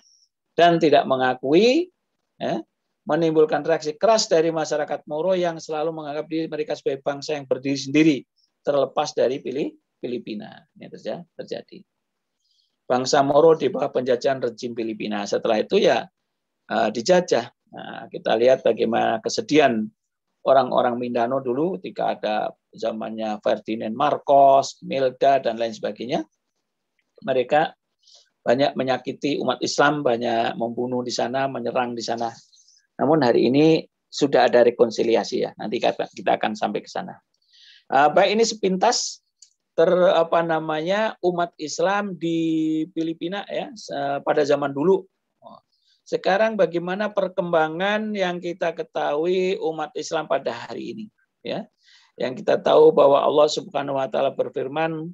dan tidak mengakui, ya, menimbulkan reaksi keras dari masyarakat Moro yang selalu menganggap diri mereka sebagai bangsa yang berdiri sendiri, terlepas dari pilih Filipina. Ini ya, terjadi. Bangsa Moro di bawah penjajahan rejim Filipina. Setelah itu ya eh, dijajah Nah, kita lihat bagaimana kesedihan orang-orang Mindano dulu ketika ada zamannya Ferdinand Marcos, Milda dan lain sebagainya. Mereka banyak menyakiti umat Islam, banyak membunuh di sana, menyerang di sana. Namun hari ini sudah ada rekonsiliasi ya. Nanti kita akan sampai ke sana. Ah, baik ini sepintas ter apa namanya umat Islam di Filipina ya pada zaman dulu sekarang bagaimana perkembangan yang kita ketahui umat Islam pada hari ini, ya? Yang kita tahu bahwa Allah Subhanahu wa taala berfirman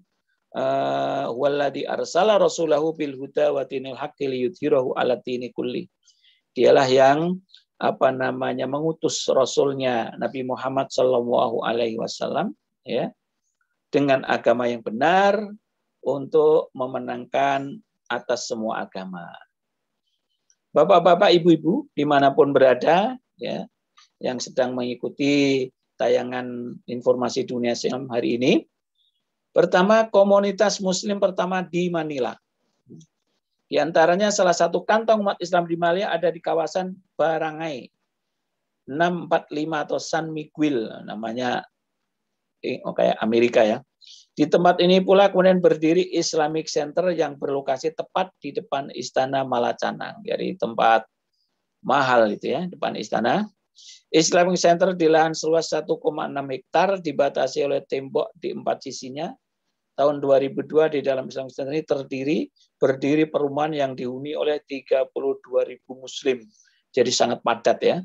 eh, arsala rasulahu bil huda wa dinil kulli. Dialah yang apa namanya mengutus rasulnya Nabi Muhammad Shallallahu alaihi wasallam ya dengan agama yang benar untuk memenangkan atas semua agama. Bapak-bapak, ibu-ibu, dimanapun berada, ya, yang sedang mengikuti tayangan informasi dunia Islam hari ini. Pertama, komunitas Muslim pertama di Manila. Di antaranya salah satu kantong umat Islam di Malia ada di kawasan Barangay 645 atau San Miguel namanya eh, oh kayak Amerika ya. Di tempat ini pula kemudian berdiri Islamic Center yang berlokasi tepat di depan Istana Malacanang. Jadi tempat mahal itu ya, depan istana. Islamic Center di lahan seluas 1,6 hektar dibatasi oleh tembok di empat sisinya. Tahun 2002 di dalam Islamic Center ini terdiri berdiri perumahan yang dihuni oleh 32.000 muslim. Jadi sangat padat ya.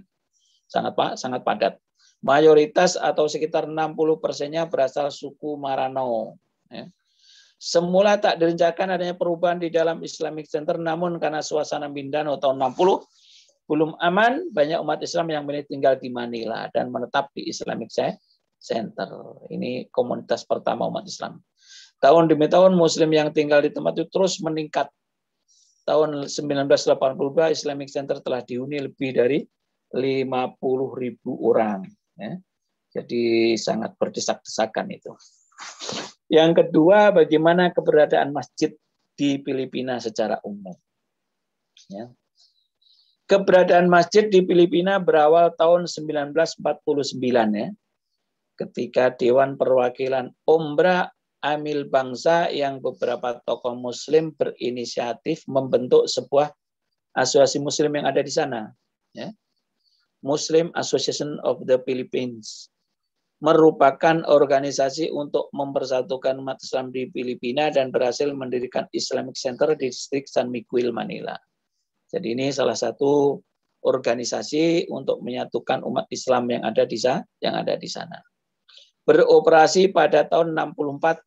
Sangat sangat padat. Mayoritas atau sekitar 60 persennya berasal suku Marano. Ya. Semula tak direncakan adanya perubahan di dalam Islamic Center, namun karena suasana Mindanao tahun 60 belum aman, banyak umat Islam yang memilih tinggal di Manila dan menetap di Islamic Center. Ini komunitas pertama umat Islam. Tahun demi tahun Muslim yang tinggal di tempat itu terus meningkat. Tahun 1982 Islamic Center telah dihuni lebih dari 50 ribu orang. Ya. Jadi sangat berdesak-desakan itu. Yang kedua, bagaimana keberadaan masjid di Filipina secara umum. Ya. Keberadaan masjid di Filipina berawal tahun 1949 ya, ketika Dewan Perwakilan Umbra Amil Bangsa yang beberapa tokoh Muslim berinisiatif membentuk sebuah asosiasi Muslim yang ada di sana. Ya. Muslim Association of the Philippines merupakan organisasi untuk mempersatukan umat Islam di Filipina dan berhasil mendirikan Islamic Center di distrik San Miguel, Manila. Jadi ini salah satu organisasi untuk menyatukan umat Islam yang ada di sana, yang ada di sana. Beroperasi pada tahun 64,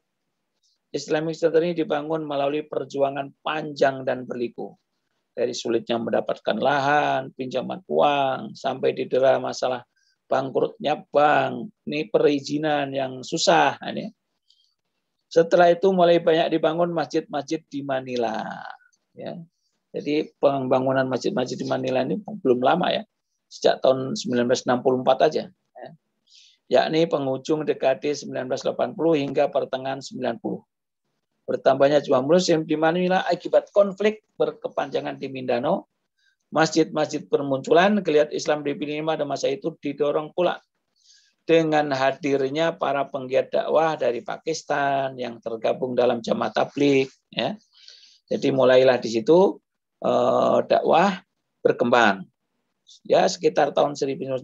Islamic Center ini dibangun melalui perjuangan panjang dan berliku dari sulitnya mendapatkan lahan, pinjaman uang, sampai di dalam masalah bangkrutnya bank, ini perizinan yang susah. Ini. Setelah itu mulai banyak dibangun masjid-masjid di Manila. Ya. Jadi pembangunan masjid-masjid di Manila ini belum lama ya, sejak tahun 1964 aja. Ya. Yakni penghujung dekade 1980 hingga pertengahan 90. Bertambahnya jumlah muslim di Manila akibat konflik berkepanjangan di Mindanao, masjid-masjid bermunculan, geliat Islam di Pinima dan masa itu didorong pula dengan hadirnya para penggiat dakwah dari Pakistan yang tergabung dalam jamaah tablik ya. Jadi mulailah di situ eh, dakwah berkembang. Ya sekitar tahun 1960 64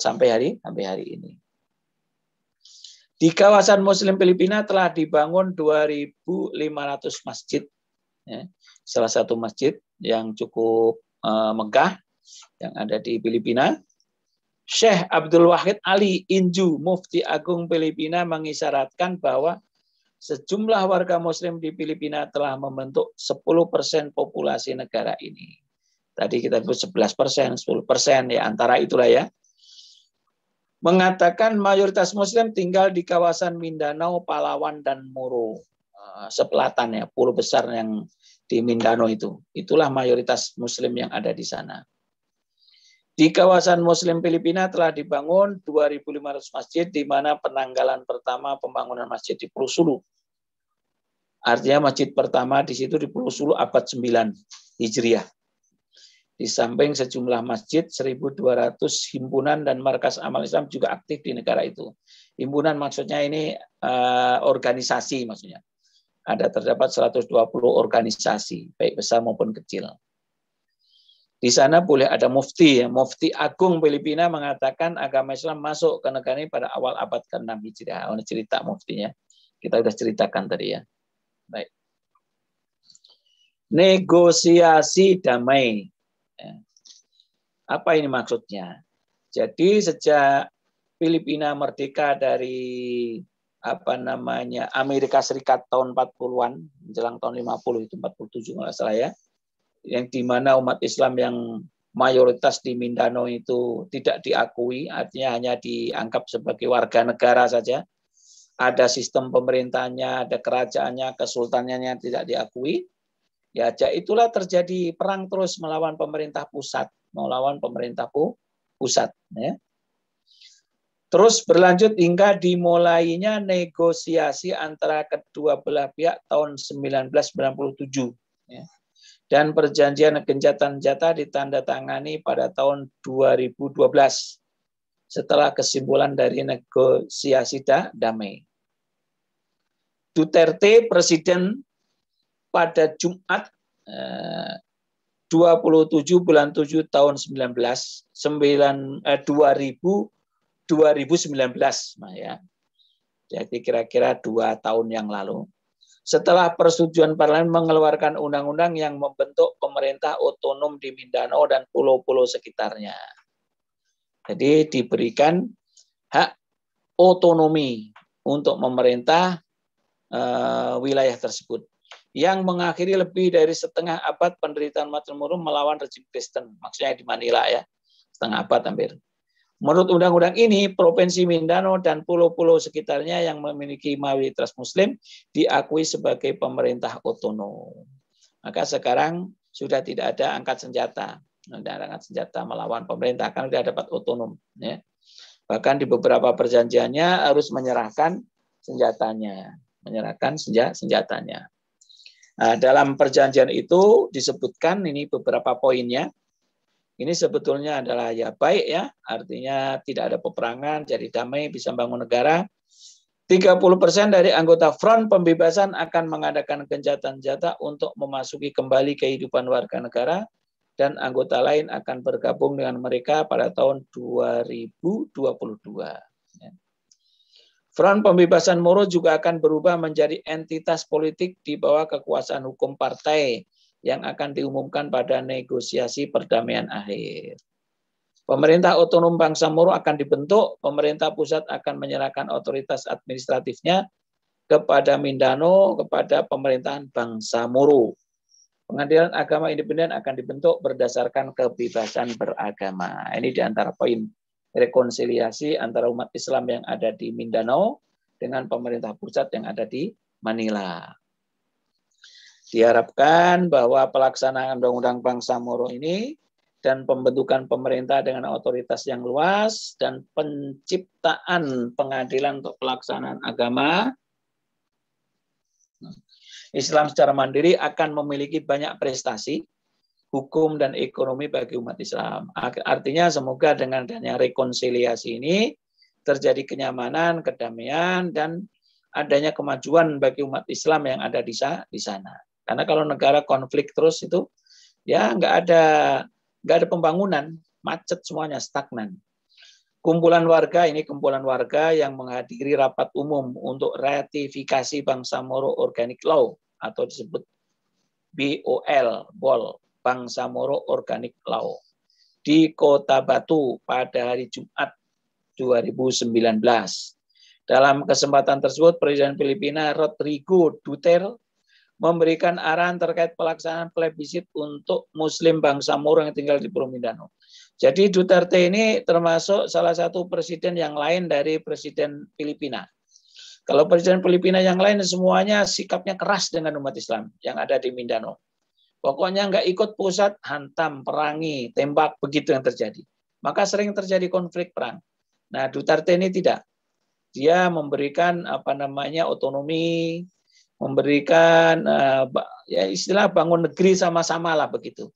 sampai hari sampai hari ini. Di kawasan Muslim Filipina telah dibangun 2.500 masjid. Ya, salah satu masjid yang cukup uh, megah yang ada di Filipina. Syekh Abdul Wahid Ali Inju, Mufti Agung Filipina mengisyaratkan bahwa sejumlah warga muslim di Filipina telah membentuk 10% populasi negara ini. Tadi kita sebut 11%, 10% ya antara itulah ya mengatakan mayoritas Muslim tinggal di kawasan Mindanao, Palawan, dan Moro ah, sepelatan ya, pulau besar yang di Mindanao itu. Itulah mayoritas Muslim yang ada di sana. Di kawasan Muslim Filipina telah dibangun 2.500 masjid, di mana penanggalan pertama pembangunan masjid di Pulau Sulu. Artinya masjid pertama di situ di Pulau Sulu abad 9 Hijriah. Di samping sejumlah masjid, 1.200 himpunan dan markas amal Islam juga aktif di negara itu. Himpunan maksudnya ini uh, organisasi maksudnya. Ada terdapat 120 organisasi, baik besar maupun kecil. Di sana boleh ada mufti. Ya. Mufti Agung Filipina mengatakan agama Islam masuk ke negara ini pada awal abad ke-6 Hijriah. Ini cerita muftinya. Kita sudah ceritakan tadi ya. Baik. Negosiasi damai Ya. Apa ini maksudnya? Jadi sejak Filipina merdeka dari apa namanya Amerika Serikat tahun 40-an menjelang tahun 50 itu 47 kalau salah ya yang mana umat Islam yang mayoritas di Mindanao itu tidak diakui artinya hanya dianggap sebagai warga negara saja ada sistem pemerintahnya ada kerajaannya kesultanannya tidak diakui Ya, itulah terjadi perang terus melawan pemerintah pusat, melawan pemerintah pusat. Ya. Terus berlanjut hingga dimulainya negosiasi antara kedua belah pihak tahun 1997. Ya. Dan perjanjian gencatan senjata ditandatangani pada tahun 2012 setelah kesimpulan dari negosiasi damai. Duterte, Presiden pada Jumat 27 eh, bulan 7 tahun 19 9 eh, 2000 2019 nah ya. Jadi kira-kira dua tahun yang lalu setelah persetujuan parlemen mengeluarkan undang-undang yang membentuk pemerintah otonom di Mindanao dan pulau-pulau sekitarnya. Jadi diberikan hak otonomi untuk memerintah eh, wilayah tersebut yang mengakhiri lebih dari setengah abad penderitaan umat melawan rezim Kristen, maksudnya di Manila ya, setengah abad hampir. Menurut undang-undang ini, Provinsi Mindanao dan pulau-pulau sekitarnya yang memiliki mayoritas Muslim diakui sebagai pemerintah otonom. Maka sekarang sudah tidak ada angkat senjata, tidak ada angkat senjata melawan pemerintah, karena sudah dapat otonom. Ya. Bahkan di beberapa perjanjiannya harus menyerahkan senjatanya, menyerahkan senja senjatanya. Nah, dalam perjanjian itu disebutkan ini beberapa poinnya. Ini sebetulnya adalah ya baik ya, artinya tidak ada peperangan, jadi damai, bisa bangun negara. 30% dari anggota Front Pembebasan akan mengadakan gencatan senjata untuk memasuki kembali kehidupan warga negara dan anggota lain akan bergabung dengan mereka pada tahun 2022. Front Pembebasan Moro juga akan berubah menjadi entitas politik di bawah kekuasaan hukum partai yang akan diumumkan pada negosiasi perdamaian akhir. Pemerintah otonom bangsa Moro akan dibentuk, pemerintah pusat akan menyerahkan otoritas administratifnya kepada Mindano, kepada pemerintahan bangsa Moro. Pengadilan agama independen akan dibentuk berdasarkan kebebasan beragama. Ini di antara poin rekonsiliasi antara umat Islam yang ada di Mindanao dengan pemerintah pusat yang ada di Manila. Diharapkan bahwa pelaksanaan Undang-Undang Bangsa Moro ini dan pembentukan pemerintah dengan otoritas yang luas dan penciptaan pengadilan untuk pelaksanaan agama Islam secara mandiri akan memiliki banyak prestasi hukum dan ekonomi bagi umat Islam. Artinya semoga dengan adanya rekonsiliasi ini terjadi kenyamanan, kedamaian dan adanya kemajuan bagi umat Islam yang ada di sana. Karena kalau negara konflik terus itu ya nggak ada nggak ada pembangunan, macet semuanya, stagnan. Kumpulan warga ini kumpulan warga yang menghadiri rapat umum untuk ratifikasi Bangsa Moro Organic Law atau disebut BOL, BOL, Bangsamoro organik Lao di Kota Batu pada hari Jumat 2019. Dalam kesempatan tersebut, Presiden Filipina Rodrigo Duterte memberikan arahan terkait pelaksanaan plebisit untuk Muslim bangsa Moro yang tinggal di Pulau Mindanao. Jadi Duterte ini termasuk salah satu presiden yang lain dari presiden Filipina. Kalau presiden Filipina yang lain semuanya sikapnya keras dengan umat Islam yang ada di Mindanao. Pokoknya nggak ikut pusat, hantam, perangi, tembak, begitu yang terjadi. Maka sering terjadi konflik perang. Nah, Duterte ini tidak. Dia memberikan apa namanya otonomi, memberikan eh, ya istilah bangun negeri sama-sama lah begitu.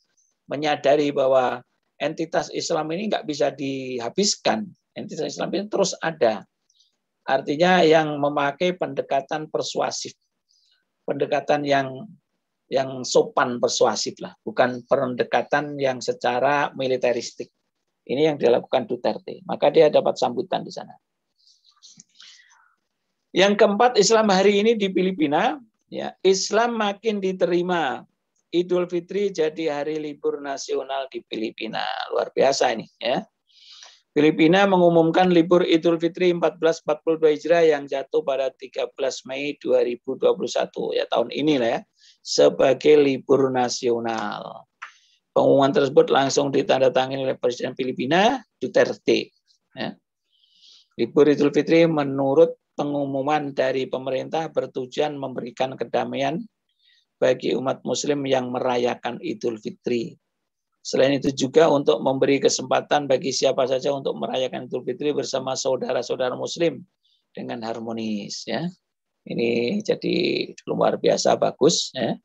Menyadari bahwa entitas Islam ini nggak bisa dihabiskan. Entitas Islam ini terus ada. Artinya yang memakai pendekatan persuasif. Pendekatan yang yang sopan persuasif lah, bukan pendekatan yang secara militeristik. Ini yang dilakukan Duterte, maka dia dapat sambutan di sana. Yang keempat, Islam hari ini di Filipina, ya, Islam makin diterima. Idul Fitri jadi hari libur nasional di Filipina. Luar biasa ini, ya. Filipina mengumumkan libur Idul Fitri 1442 Hijrah yang jatuh pada 13 Mei 2021 ya tahun inilah ya sebagai libur nasional. Pengumuman tersebut langsung ditandatangani oleh Presiden Filipina Duterte. Ya. Libur Idul Fitri menurut pengumuman dari pemerintah bertujuan memberikan kedamaian bagi umat muslim yang merayakan Idul Fitri. Selain itu juga untuk memberi kesempatan bagi siapa saja untuk merayakan Idul Fitri bersama saudara-saudara muslim dengan harmonis ya. Ini jadi luar biasa bagus. Ya.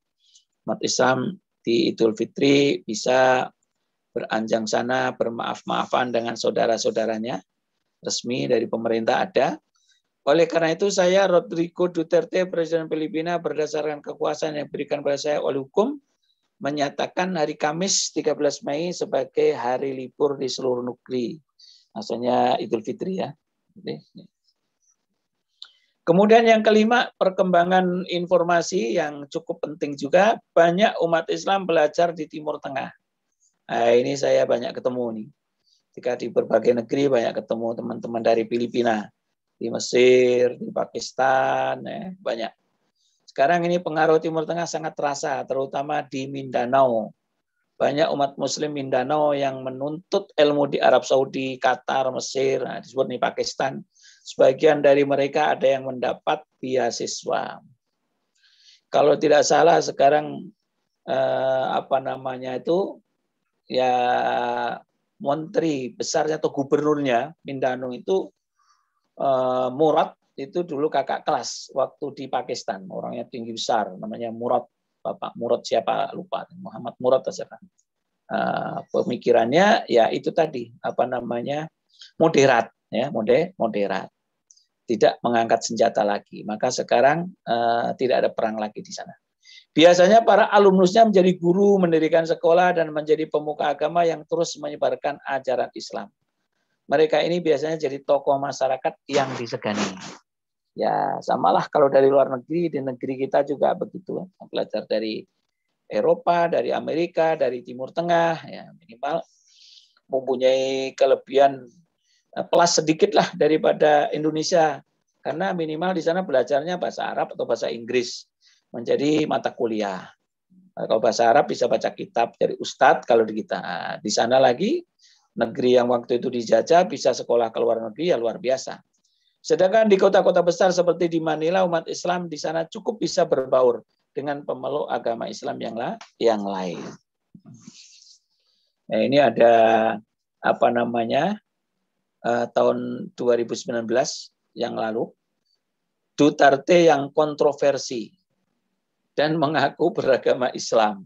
Umat Islam di Idul Fitri bisa beranjang sana, bermaaf-maafan dengan saudara-saudaranya. Resmi dari pemerintah ada. Oleh karena itu, saya Rodrigo Duterte, Presiden Filipina, berdasarkan kekuasaan yang diberikan kepada saya oleh hukum, menyatakan hari Kamis 13 Mei sebagai hari libur di seluruh negeri. Maksudnya Idul Fitri ya. Kemudian yang kelima, perkembangan informasi yang cukup penting juga. Banyak umat Islam belajar di Timur Tengah. Nah, ini saya banyak ketemu nih. Ketika di berbagai negeri banyak ketemu teman-teman dari Filipina, di Mesir, di Pakistan, ya, banyak. Sekarang ini pengaruh Timur Tengah sangat terasa, terutama di Mindanao. Banyak umat muslim Mindanao yang menuntut ilmu di Arab Saudi, Qatar, Mesir, nah, disebut nih Pakistan Sebagian dari mereka ada yang mendapat beasiswa. Kalau tidak salah sekarang eh, apa namanya itu ya menteri besarnya atau gubernurnya Mindanao itu eh, Murad itu dulu kakak kelas waktu di Pakistan orangnya tinggi besar namanya Murad Bapak Murad siapa lupa Muhammad Murad terserah Uh, eh, pemikirannya ya itu tadi apa namanya moderat ya mode moderat tidak mengangkat senjata lagi. Maka sekarang uh, tidak ada perang lagi di sana. Biasanya para alumnusnya menjadi guru, mendirikan sekolah, dan menjadi pemuka agama yang terus menyebarkan ajaran Islam. Mereka ini biasanya jadi tokoh masyarakat yang disegani. Ya, samalah kalau dari luar negeri, di negeri kita juga begitu. Belajar dari Eropa, dari Amerika, dari Timur Tengah, ya minimal mempunyai kelebihan Eh, plus sedikit lah daripada Indonesia karena minimal di sana belajarnya bahasa Arab atau bahasa Inggris menjadi mata kuliah. Nah, kalau bahasa Arab bisa baca kitab dari ustadz kalau di kita. Nah, di sana lagi negeri yang waktu itu dijajah bisa sekolah ke luar negeri ya luar biasa. Sedangkan di kota-kota besar seperti di Manila umat Islam di sana cukup bisa berbaur dengan pemeluk agama Islam yang la, yang lain. Nah, ini ada apa namanya uh, tahun 2019 yang lalu, Duterte yang kontroversi dan mengaku beragama Islam.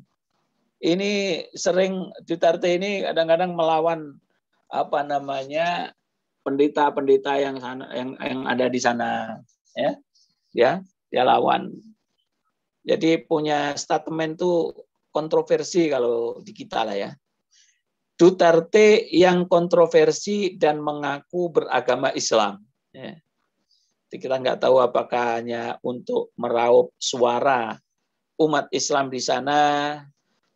Ini sering Duterte ini kadang-kadang melawan apa namanya pendeta-pendeta yang sana, yang yang ada di sana ya. Ya, dia lawan. Jadi punya statement tuh kontroversi kalau di kita lah ya. Duterte yang kontroversi dan mengaku beragama Islam. Ya. Kita nggak tahu apakah hanya untuk meraup suara umat Islam di sana,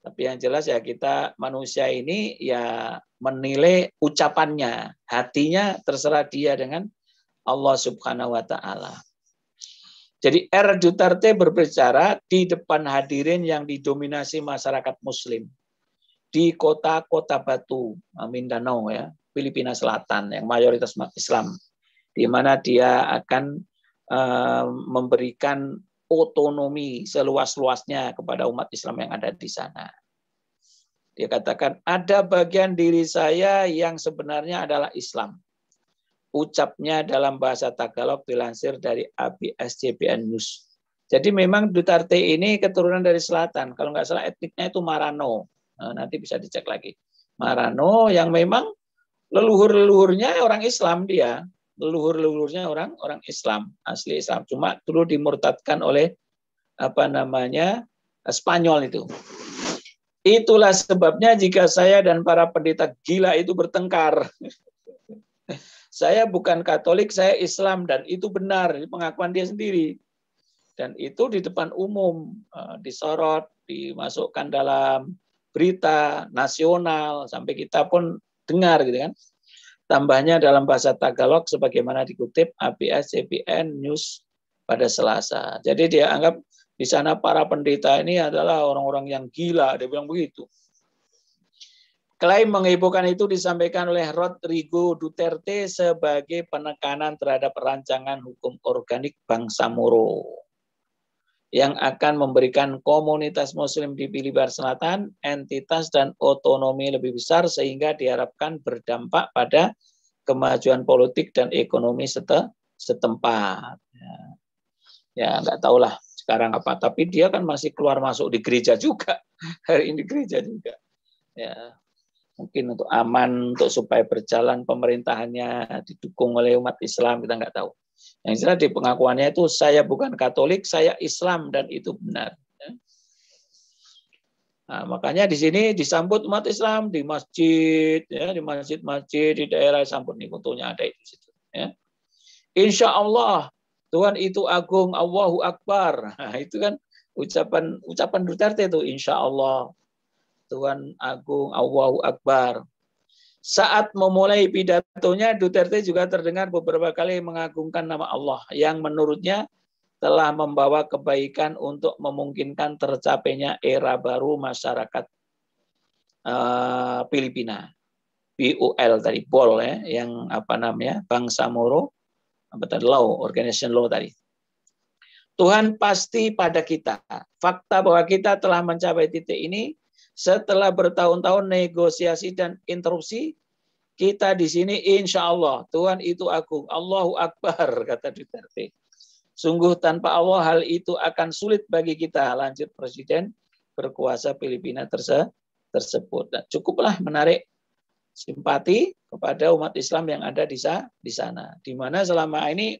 tapi yang jelas ya kita manusia ini ya menilai ucapannya, hatinya terserah dia dengan Allah Subhanahu wa taala. Jadi R Duterte berbicara di depan hadirin yang didominasi masyarakat muslim di kota-kota batu Mindanao ya, Filipina Selatan yang mayoritas Islam, di mana dia akan uh, memberikan otonomi seluas-luasnya kepada umat Islam yang ada di sana. Dia katakan ada bagian diri saya yang sebenarnya adalah Islam. Ucapnya dalam bahasa Tagalog dilansir dari ABSCBN News. Jadi memang Duterte ini keturunan dari selatan. Kalau nggak salah etniknya itu Marano Eh, nanti bisa dicek lagi. Marano yang memang leluhur-leluhurnya orang Islam dia, leluhur-leluhurnya orang orang Islam, asli Islam. Cuma dulu dimurtadkan oleh apa namanya Spanyol itu. Itulah sebabnya jika saya dan para pendeta gila itu bertengkar. saya bukan Katolik, saya Islam dan itu benar pengakuan dia sendiri. Dan itu di depan umum eh, disorot, dimasukkan dalam berita nasional sampai kita pun dengar gitu kan. Tambahnya dalam bahasa Tagalog sebagaimana dikutip ABS CBN News pada Selasa. Jadi dia anggap di sana para pendeta ini adalah orang-orang yang gila, dia bilang begitu. Klaim menghebohkan itu disampaikan oleh Rodrigo Duterte sebagai penekanan terhadap rancangan hukum organik Bangsa Moro yang akan memberikan komunitas muslim di Bilibar Selatan entitas dan otonomi lebih besar sehingga diharapkan berdampak pada kemajuan politik dan ekonomi setempat. Ya, ya tahulah sekarang apa, tapi dia kan masih keluar masuk di gereja juga. Hari ini gereja juga. Ya, mungkin untuk aman, untuk supaya berjalan pemerintahannya didukung oleh umat Islam, kita nggak tahu. Yang jelas di pengakuannya itu saya bukan Katolik, saya Islam dan itu benar. Ya. Nah, makanya di sini disambut umat Islam di masjid, ya, di masjid-masjid di daerah sambut nih tentunya ada itu situ. Ya. Insya Allah Tuhan itu agung, Allahu Akbar. Nah, itu kan ucapan ucapan Duterte itu Insya Allah Tuhan agung, Allahu Akbar. Saat memulai pidatonya, Duterte juga terdengar beberapa kali mengagungkan nama Allah yang menurutnya telah membawa kebaikan untuk memungkinkan tercapainya era baru masyarakat uh, Filipina. BUL tadi, BOL ya, yang apa namanya, Bangsa Moro, apa tadi, law, organization law tadi. Tuhan pasti pada kita. Fakta bahwa kita telah mencapai titik ini setelah bertahun-tahun negosiasi dan interupsi, kita di sini insya Allah, Tuhan itu agung. Allahu Akbar, kata Duterte. Sungguh tanpa Allah hal itu akan sulit bagi kita, lanjut Presiden berkuasa Filipina terse tersebut. Nah, cukuplah menarik simpati kepada umat Islam yang ada di, sa di sana. Di mana selama ini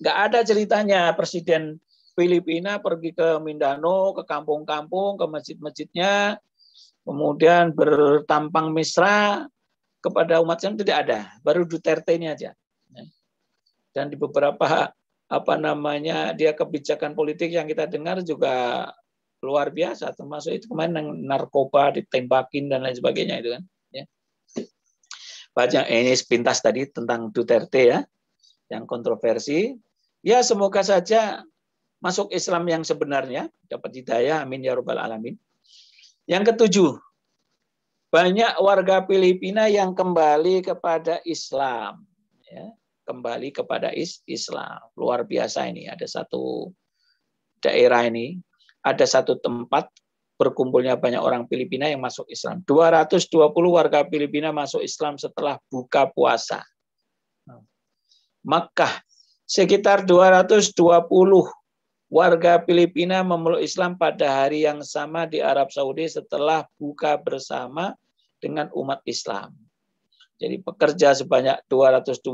nggak ada ceritanya Presiden Filipina pergi ke Mindano, ke kampung-kampung, ke masjid-masjidnya, kemudian bertampang mesra kepada umat Islam tidak ada, baru Duterte ini aja. Ya. Dan di beberapa apa namanya dia kebijakan politik yang kita dengar juga luar biasa, termasuk itu kemarin yang narkoba ditembakin dan lain sebagainya itu kan. Ya. Banyak ini sepintas tadi tentang Duterte ya, yang kontroversi. Ya semoga saja masuk Islam yang sebenarnya dapat hidayah, amin ya robbal alamin yang ketujuh, banyak warga Filipina yang kembali kepada Islam. Ya, kembali kepada is Islam. Luar biasa ini. Ada satu daerah ini, ada satu tempat berkumpulnya banyak orang Filipina yang masuk Islam. 220 warga Filipina masuk Islam setelah buka puasa. Mekah, sekitar 220 warga Filipina memeluk Islam pada hari yang sama di Arab Saudi setelah buka bersama dengan umat Islam. Jadi pekerja sebanyak 220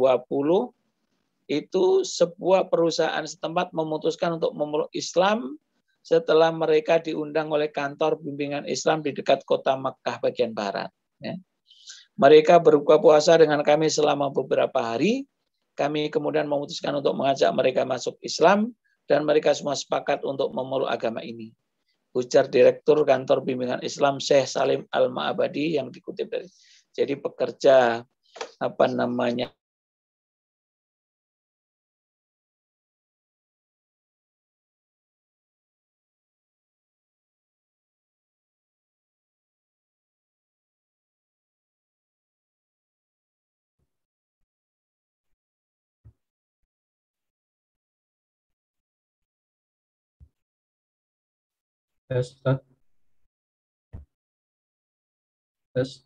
itu sebuah perusahaan setempat memutuskan untuk memeluk Islam setelah mereka diundang oleh kantor bimbingan Islam di dekat kota Mekkah bagian barat. Ya. Mereka berbuka puasa dengan kami selama beberapa hari. Kami kemudian memutuskan untuk mengajak mereka masuk Islam dan mereka semua sepakat untuk memeluk agama ini. Ujar Direktur Kantor Bimbingan Islam Syekh Salim Al-Ma'abadi yang dikutip dari. Jadi pekerja apa namanya Tes, tes. Tes.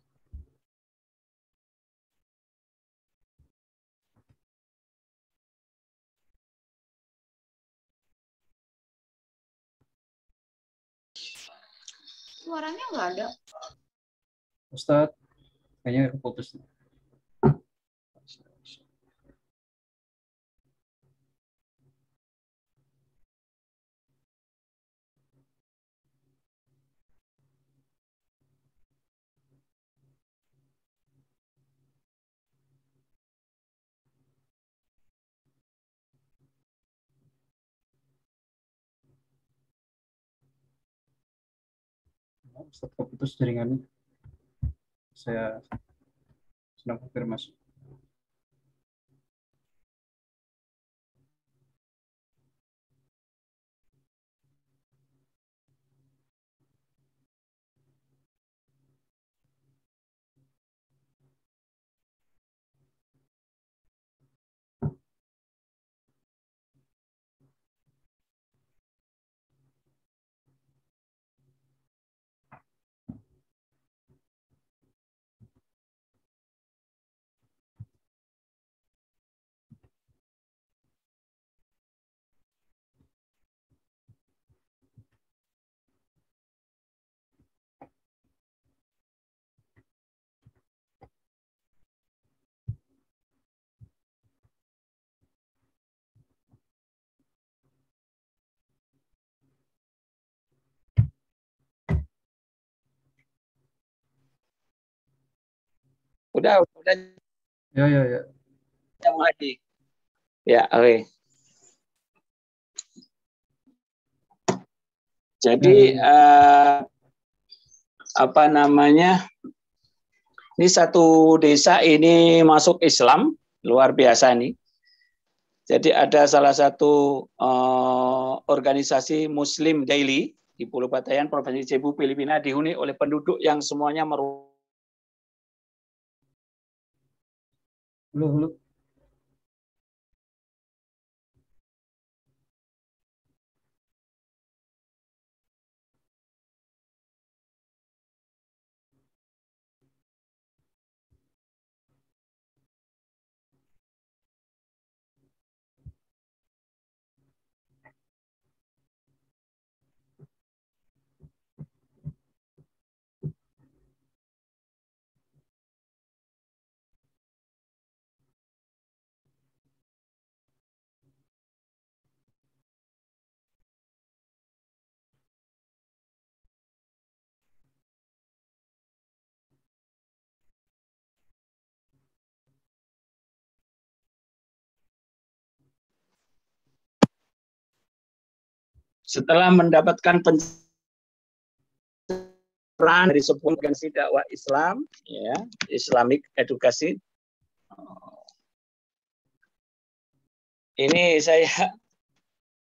Suaranya nggak ada. Ustadz, kayaknya keputusnya. Ustaz keputus jaringannya. Saya sedang konfirmasi. Udah, udah. Ya, ya, ya. Kita Ya, oke. Jadi ya. uh, apa namanya? Ini satu desa ini masuk Islam, luar biasa nih. Jadi ada salah satu uh, organisasi Muslim Daily di Pulau Batayan Provinsi Cebu, Filipina, dihuni oleh penduduk yang semuanya merupakan No, no. setelah mendapatkan pencerahan dari sebuah organisasi dakwah Islam, ya, Islamic Edukasi. Ini saya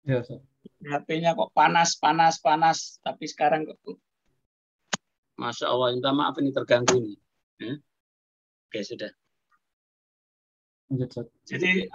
ya, HP-nya kok panas, panas, panas, tapi sekarang kok Masya awal minta maaf ini terganggu nih. Ya? Oke, sudah. Jadi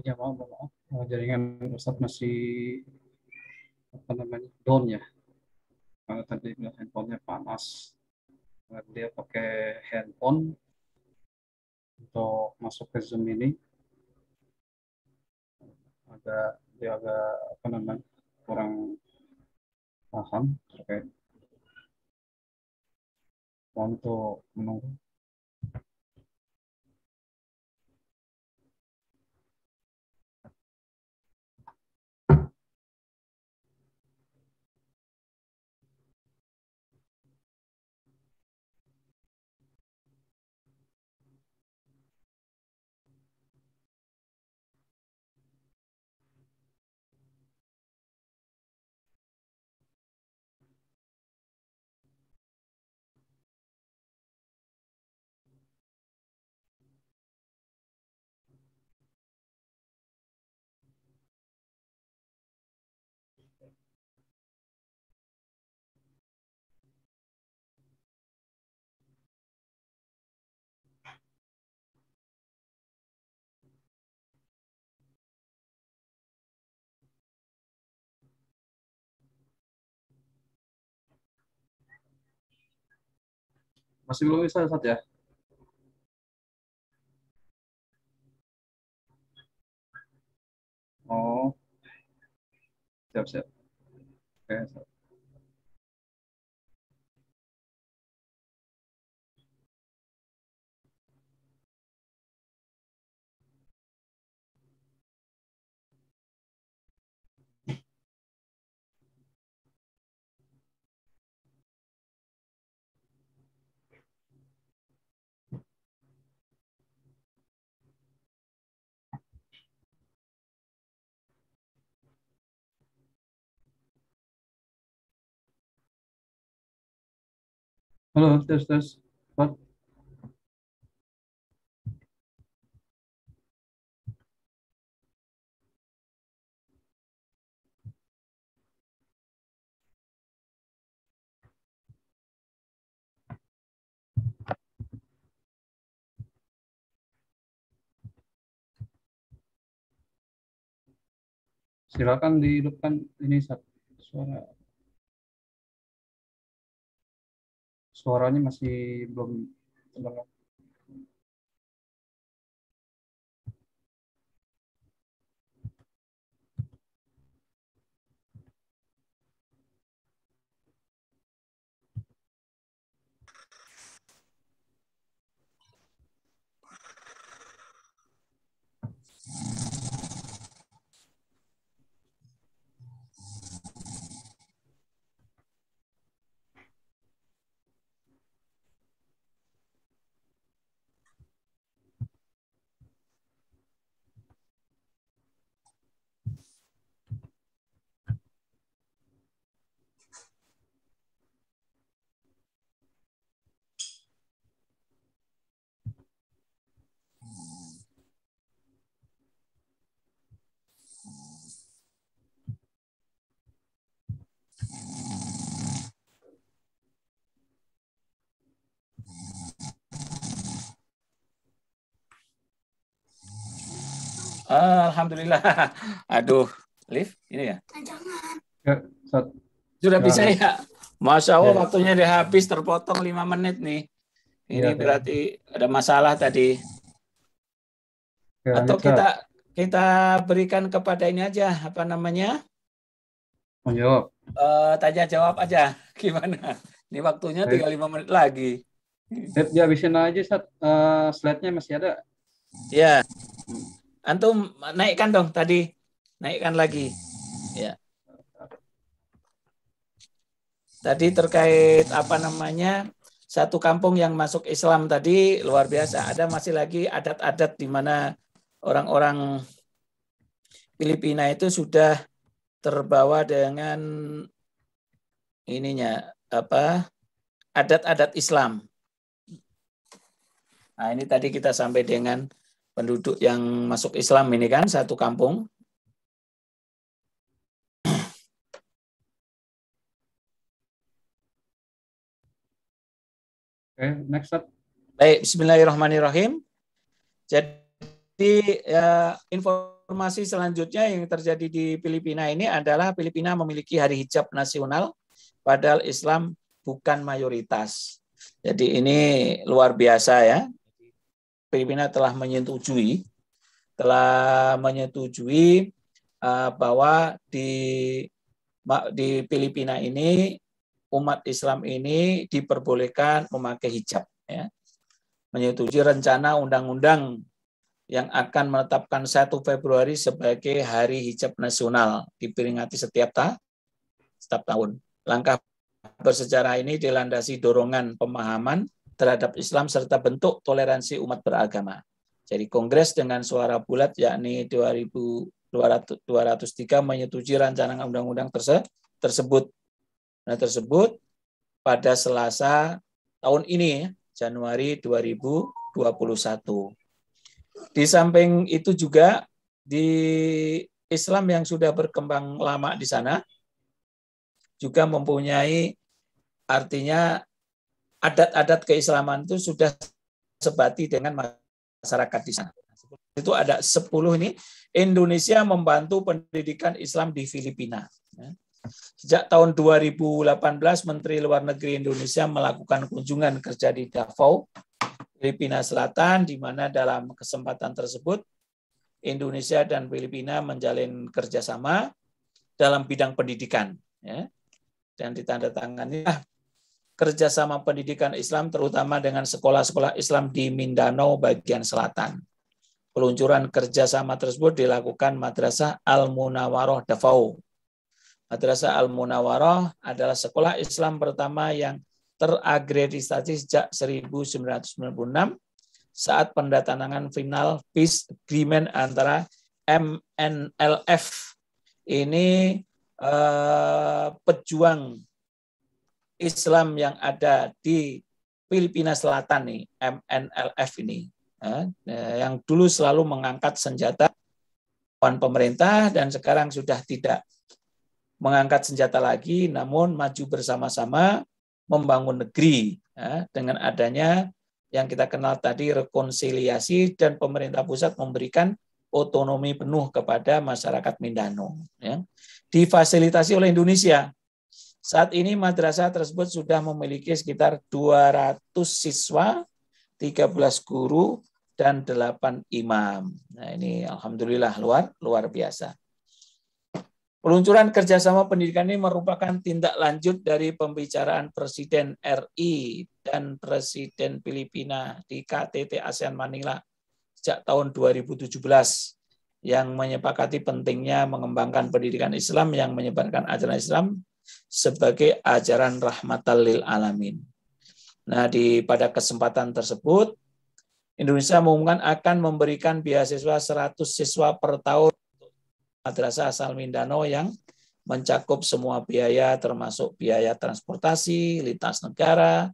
ya maaf, jaringan Ustadz masih apa namanya down ya karena tadi bilang handphonenya panas dia pakai handphone untuk masuk ke zoom ini agak dia agak apa namanya kurang paham terkait untuk menunggu Masih belum bisa, saat ya? Oh. Siap, siap. Oke, Sat. Halo, tes tes. Pak. Silakan dihidupkan ini suara suaranya masih belum terdengar. Alhamdulillah. Aduh, Liv, ini ya? Jangan. Sudah bisa ya? Masya Allah, ya. waktunya dihabis terpotong lima menit nih. Ini ya, ya. berarti ya. ada masalah tadi. Ya, Atau kita kita berikan kepada ini aja, apa namanya? Menjawab. Uh, eh, tanya jawab aja, gimana? Ini waktunya tinggal lima menit lagi. Lihat dihabisin aja, Uh, slide-nya masih ada. Ya. Yeah. Hmm. Antum naikkan dong tadi. Naikkan lagi. Ya. Tadi terkait apa namanya? Satu kampung yang masuk Islam tadi luar biasa. Ada masih lagi adat-adat di mana orang-orang Filipina itu sudah terbawa dengan ininya apa adat-adat Islam. Nah, ini tadi kita sampai dengan penduduk yang masuk Islam ini kan satu kampung. Oke, okay, next up. Baik, bismillahirrahmanirrahim. Jadi ya, informasi selanjutnya yang terjadi di Filipina ini adalah Filipina memiliki hari hijab nasional padahal Islam bukan mayoritas. Jadi ini luar biasa ya. Filipina telah menyetujui telah menyetujui uh, bahwa di di Filipina ini umat Islam ini diperbolehkan memakai hijab ya. Menyetujui rencana undang-undang yang akan menetapkan 1 Februari sebagai Hari Hijab Nasional diperingati setiap ta setiap tahun. Langkah bersejarah ini dilandasi dorongan pemahaman terhadap Islam serta bentuk toleransi umat beragama. Jadi Kongres dengan suara bulat yakni 2203 menyetujui rancangan undang-undang terse tersebut. Nah, tersebut pada Selasa tahun ini Januari 2021. Di samping itu juga di Islam yang sudah berkembang lama di sana juga mempunyai artinya adat-adat keislaman itu sudah sebati dengan masyarakat di sana. Itu ada 10 ini Indonesia membantu pendidikan Islam di Filipina. Ya. Sejak tahun 2018 Menteri Luar Negeri Indonesia melakukan kunjungan kerja di Davao, Filipina Selatan di mana dalam kesempatan tersebut Indonesia dan Filipina menjalin kerjasama dalam bidang pendidikan ya. dan ditandatangani kerjasama pendidikan Islam terutama dengan sekolah-sekolah Islam di Mindanao bagian selatan. Peluncuran kerjasama tersebut dilakukan Madrasah Al-Munawaroh Davao. Madrasah Al-Munawaroh adalah sekolah Islam pertama yang teragreditasi sejak 1996 saat pendatangan final peace agreement antara MNLF ini eh, pejuang Islam yang ada di Filipina Selatan nih, MNLF ini, ya, yang dulu selalu mengangkat senjata lawan pemerintah dan sekarang sudah tidak mengangkat senjata lagi, namun maju bersama-sama membangun negeri ya, dengan adanya yang kita kenal tadi rekonsiliasi dan pemerintah pusat memberikan otonomi penuh kepada masyarakat Mindanao. Ya. Difasilitasi oleh Indonesia saat ini madrasah tersebut sudah memiliki sekitar 200 siswa, 13 guru, dan 8 imam. Nah ini alhamdulillah luar luar biasa. Peluncuran kerjasama pendidikan ini merupakan tindak lanjut dari pembicaraan Presiden RI dan Presiden Filipina di KTT ASEAN Manila sejak tahun 2017 yang menyepakati pentingnya mengembangkan pendidikan Islam yang menyebarkan ajaran Islam sebagai ajaran rahmatan lil alamin. Nah, di pada kesempatan tersebut Indonesia mengumumkan akan memberikan beasiswa 100 siswa per tahun untuk madrasah asal Mindanao yang mencakup semua biaya termasuk biaya transportasi, lintas negara,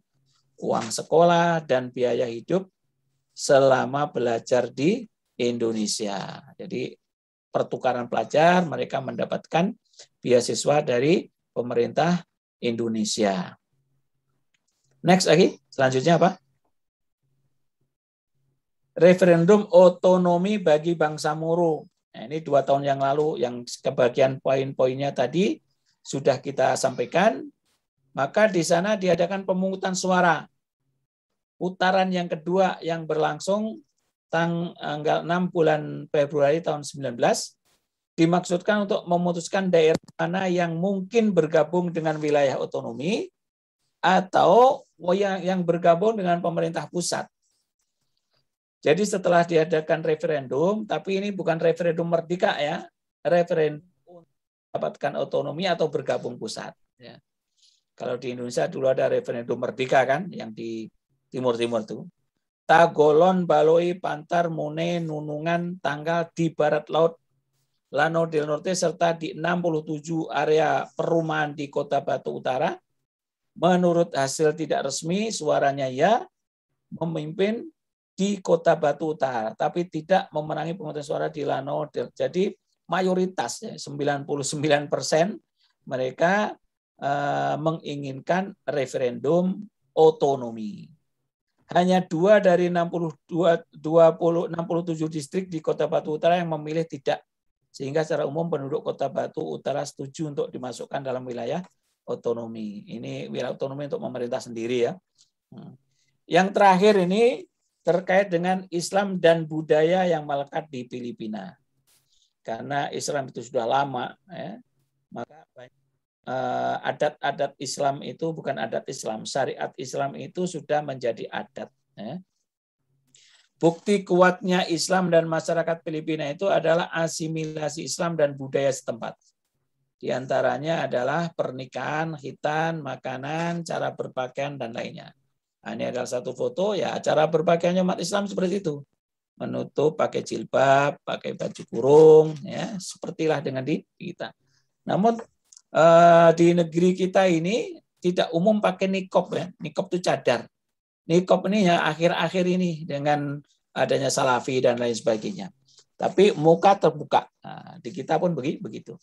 uang sekolah dan biaya hidup selama belajar di Indonesia. Jadi pertukaran pelajar mereka mendapatkan beasiswa dari pemerintah Indonesia. Next lagi, selanjutnya apa? Referendum otonomi bagi bangsa Moro. Nah, ini dua tahun yang lalu yang kebagian poin-poinnya tadi sudah kita sampaikan. Maka di sana diadakan pemungutan suara. Putaran yang kedua yang berlangsung tanggal 6 bulan Februari tahun 19 dimaksudkan untuk memutuskan daerah mana yang mungkin bergabung dengan wilayah otonomi atau yang, yang bergabung dengan pemerintah pusat. Jadi setelah diadakan referendum, tapi ini bukan referendum merdeka ya, referendum mendapatkan otonomi atau bergabung pusat. Ya. Kalau di Indonesia dulu ada referendum merdeka kan, yang di timur-timur tuh. Tagolon, Baloi, Pantar, Mune, Nunungan, Tanggal di barat laut Lano del Norte serta di 67 area perumahan di Kota Batu Utara. Menurut hasil tidak resmi, suaranya ya memimpin di Kota Batu Utara, tapi tidak memenangi pemungutan suara di Lano del. Jadi mayoritas 99 persen mereka eh, menginginkan referendum otonomi. Hanya dua dari 62, 20, 67 distrik di Kota Batu Utara yang memilih tidak sehingga secara umum penduduk Kota Batu Utara setuju untuk dimasukkan dalam wilayah otonomi. Ini wilayah otonomi untuk pemerintah sendiri ya. Hmm. Yang terakhir ini terkait dengan Islam dan budaya yang melekat di Filipina. Karena Islam itu sudah lama, ya, maka eh, adat-adat Islam itu bukan adat Islam, syariat Islam itu sudah menjadi adat. Ya. Bukti kuatnya Islam dan masyarakat Filipina itu adalah asimilasi Islam dan budaya setempat. Di antaranya adalah pernikahan, hitan, makanan, cara berpakaian, dan lainnya. Nah, ini adalah satu foto, ya cara berpakaiannya umat Islam seperti itu. Menutup pakai jilbab, pakai baju kurung, ya sepertilah dengan di kita. Namun eh, di negeri kita ini tidak umum pakai nikop ya. Nikop itu cadar nikop ini ya akhir-akhir ini dengan adanya salafi dan lain sebagainya. Tapi muka terbuka. Nah, di kita pun begitu.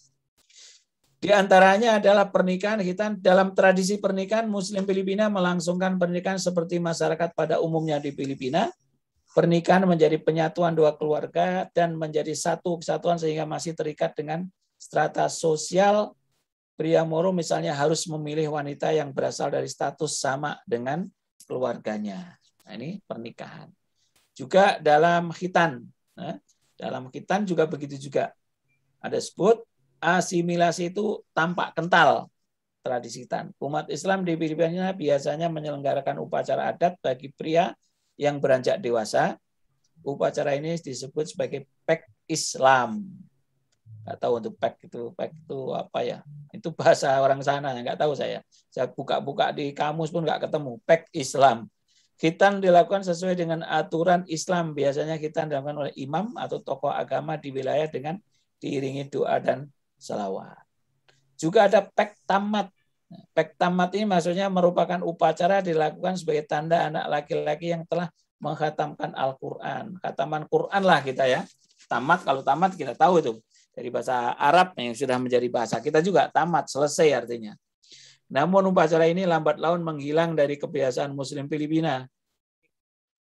Di antaranya adalah pernikahan kita dalam tradisi pernikahan Muslim Filipina melangsungkan pernikahan seperti masyarakat pada umumnya di Filipina. Pernikahan menjadi penyatuan dua keluarga dan menjadi satu kesatuan sehingga masih terikat dengan strata sosial pria moro misalnya harus memilih wanita yang berasal dari status sama dengan keluarganya. Nah, ini pernikahan. Juga dalam khitan. Nah, dalam khitan juga begitu juga. Ada sebut asimilasi itu tampak kental tradisi khitan. Umat Islam di Filipina biasanya menyelenggarakan upacara adat bagi pria yang beranjak dewasa. Upacara ini disebut sebagai pek Islam nggak tahu untuk pack itu pack itu apa ya itu bahasa orang sana nggak tahu saya saya buka-buka di kamus pun nggak ketemu pack Islam kita dilakukan sesuai dengan aturan Islam biasanya kita dilakukan oleh imam atau tokoh agama di wilayah dengan diiringi doa dan salawat juga ada pack tamat pack tamat ini maksudnya merupakan upacara dilakukan sebagai tanda anak laki-laki yang telah menghatamkan Al-Quran khataman Quran lah kita ya tamat kalau tamat kita tahu itu dari bahasa Arab yang sudah menjadi bahasa kita juga tamat selesai artinya. Namun upacara ini lambat laun menghilang dari kebiasaan Muslim Filipina.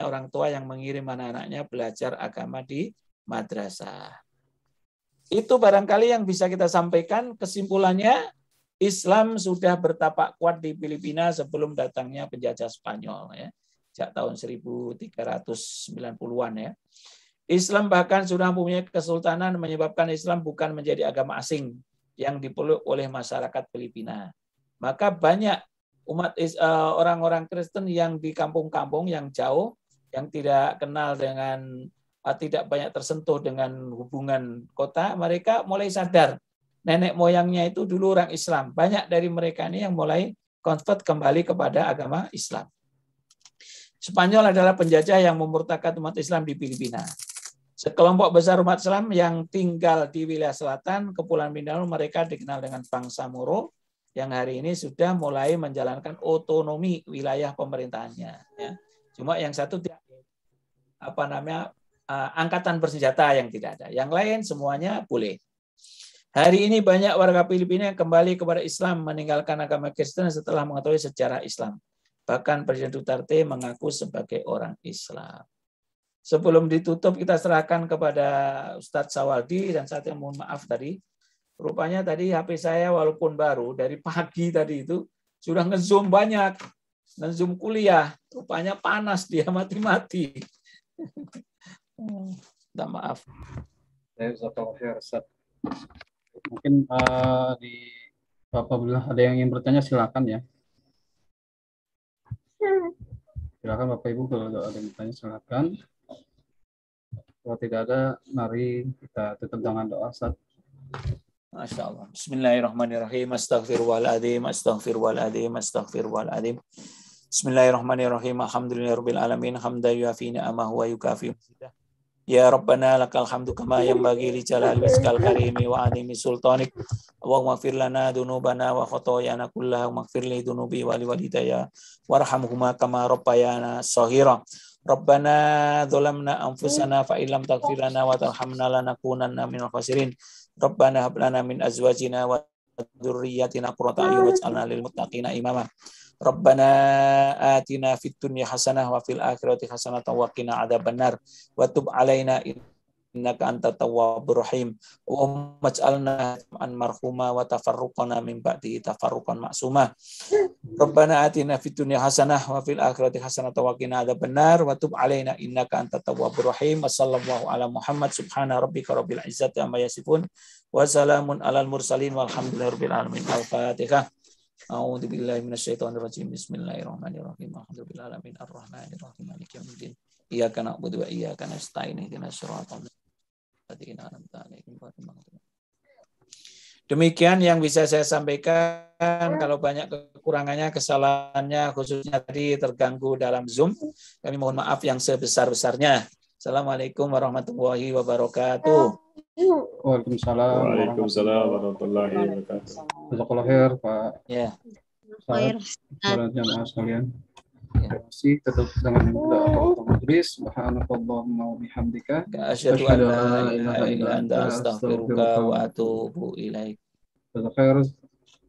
Orang tua yang mengirim anak-anaknya belajar agama di madrasah. Itu barangkali yang bisa kita sampaikan kesimpulannya Islam sudah bertapak kuat di Filipina sebelum datangnya penjajah Spanyol ya. Sejak tahun 1390-an ya. Islam bahkan sudah mempunyai kesultanan menyebabkan Islam bukan menjadi agama asing yang dipeluk oleh masyarakat Filipina. Maka banyak umat eh, orang-orang Kristen yang di kampung-kampung yang jauh yang tidak kenal dengan eh, tidak banyak tersentuh dengan hubungan kota, mereka mulai sadar nenek moyangnya itu dulu orang Islam. Banyak dari mereka ini yang mulai convert kembali kepada agama Islam. Spanyol adalah penjajah yang memurtakan umat Islam di Filipina. Sekelompok besar umat Islam yang tinggal di wilayah selatan Kepulauan Mindanao mereka dikenal dengan bangsa Moro yang hari ini sudah mulai menjalankan otonomi wilayah pemerintahannya. Ya. Cuma yang satu tidak apa namanya eh, angkatan bersenjata yang tidak ada. Yang lain semuanya boleh. Hari ini banyak warga Filipina yang kembali kepada Islam meninggalkan agama Kristen setelah mengetahui sejarah Islam. Bahkan Presiden Duterte mengaku sebagai orang Islam. Sebelum ditutup kita serahkan kepada Ustadz Sawaldi dan saya mohon maaf tadi. Rupanya tadi HP saya walaupun baru dari pagi tadi itu sudah ngezoom banyak, ngezoom kuliah. Rupanya panas dia mati-mati. Hmm. Minta maaf. Mungkin uh, di apabila ada yang ingin bertanya silakan ya. Hmm. Silakan Bapak Ibu kalau ada yang bertanya silakan. Kalau tidak ada, mari kita tutup dengan doa. Ustaz. Masya Allah. Bismillahirrahmanirrahim. Astaghfirullahaladzim. Astaghfirullahaladzim. Astaghfirullahaladzim. Bismillahirrahmanirrahim. Alhamdulillahirrahmanirrahim. Hamdan yuafina amah wa yukafi Ya Rabbana lakal hamdu kama yang bagi li jalal karimi wa adimi sultanik. Allahumma gfir lana dunubana wa khotoyana kullaha. Maghfir li dunubi wa li walidaya. Warhamuhuma kama rabbayana sahira. Rabbana dzalamna anfusana fa illam taghfir lana wa tarhamna lanakunanna minal khasirin. Rabbana hab lana min azwajina wa dzurriyyatina qurrata a'yun waj'alna lil muttaqina imama. Rabbana atina fid dunya hasanah wa fil akhirati hasanah wa qina adzabannar wa tub alaina innaka anta tawwabur rahim wa maj'alna an marhuma wa tafarruqana min ba'di tafarruqan ma'suma rabbana atina fid dunya hasanah wa fil akhirati hasanah wa qina adzabannar wa tub alaina innaka anta tawwabur rahim sallallahu ala muhammad subhana rabbika rabbil izzati amma yasifun wa salamun alal mursalin walhamdulillahirabbil alamin al-fatihah A'udzu billahi minasyaitonir rajim. Bismillahirrahmanirrahim. Alhamdulillahi alamin arrahmanirrahim maliki yaumiddin. Iyyaka na'budu wa iyyaka nasta'in. Ihdinash shiratal Demikian yang bisa saya sampaikan. Kalau banyak kekurangannya, kesalahannya, khususnya tadi terganggu dalam Zoom, kami mohon maaf yang sebesar-besarnya. Assalamualaikum warahmatullahi wabarakatuh. Waalaikumsalam. Waalaikumsalam warahmatullahi wabarakatuh. Jazakallah khair, Pak. Ya. Salam jamaah sekalian. Ya, masih tetap dengan oh. majelis subhanakallahumma wa bihamdika asyhadu an la ilaha illa anta astaghfiruka wa atubu ilaik.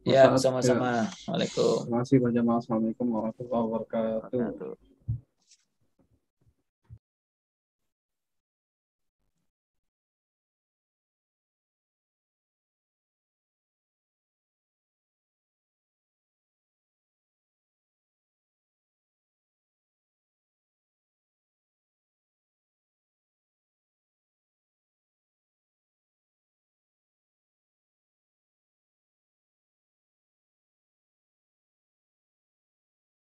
Ya, sama-sama. Ya. Waalaikumsalam. Terima kasih Pak Jamal. Assalamualaikum warahmatullahi wabarakatuh.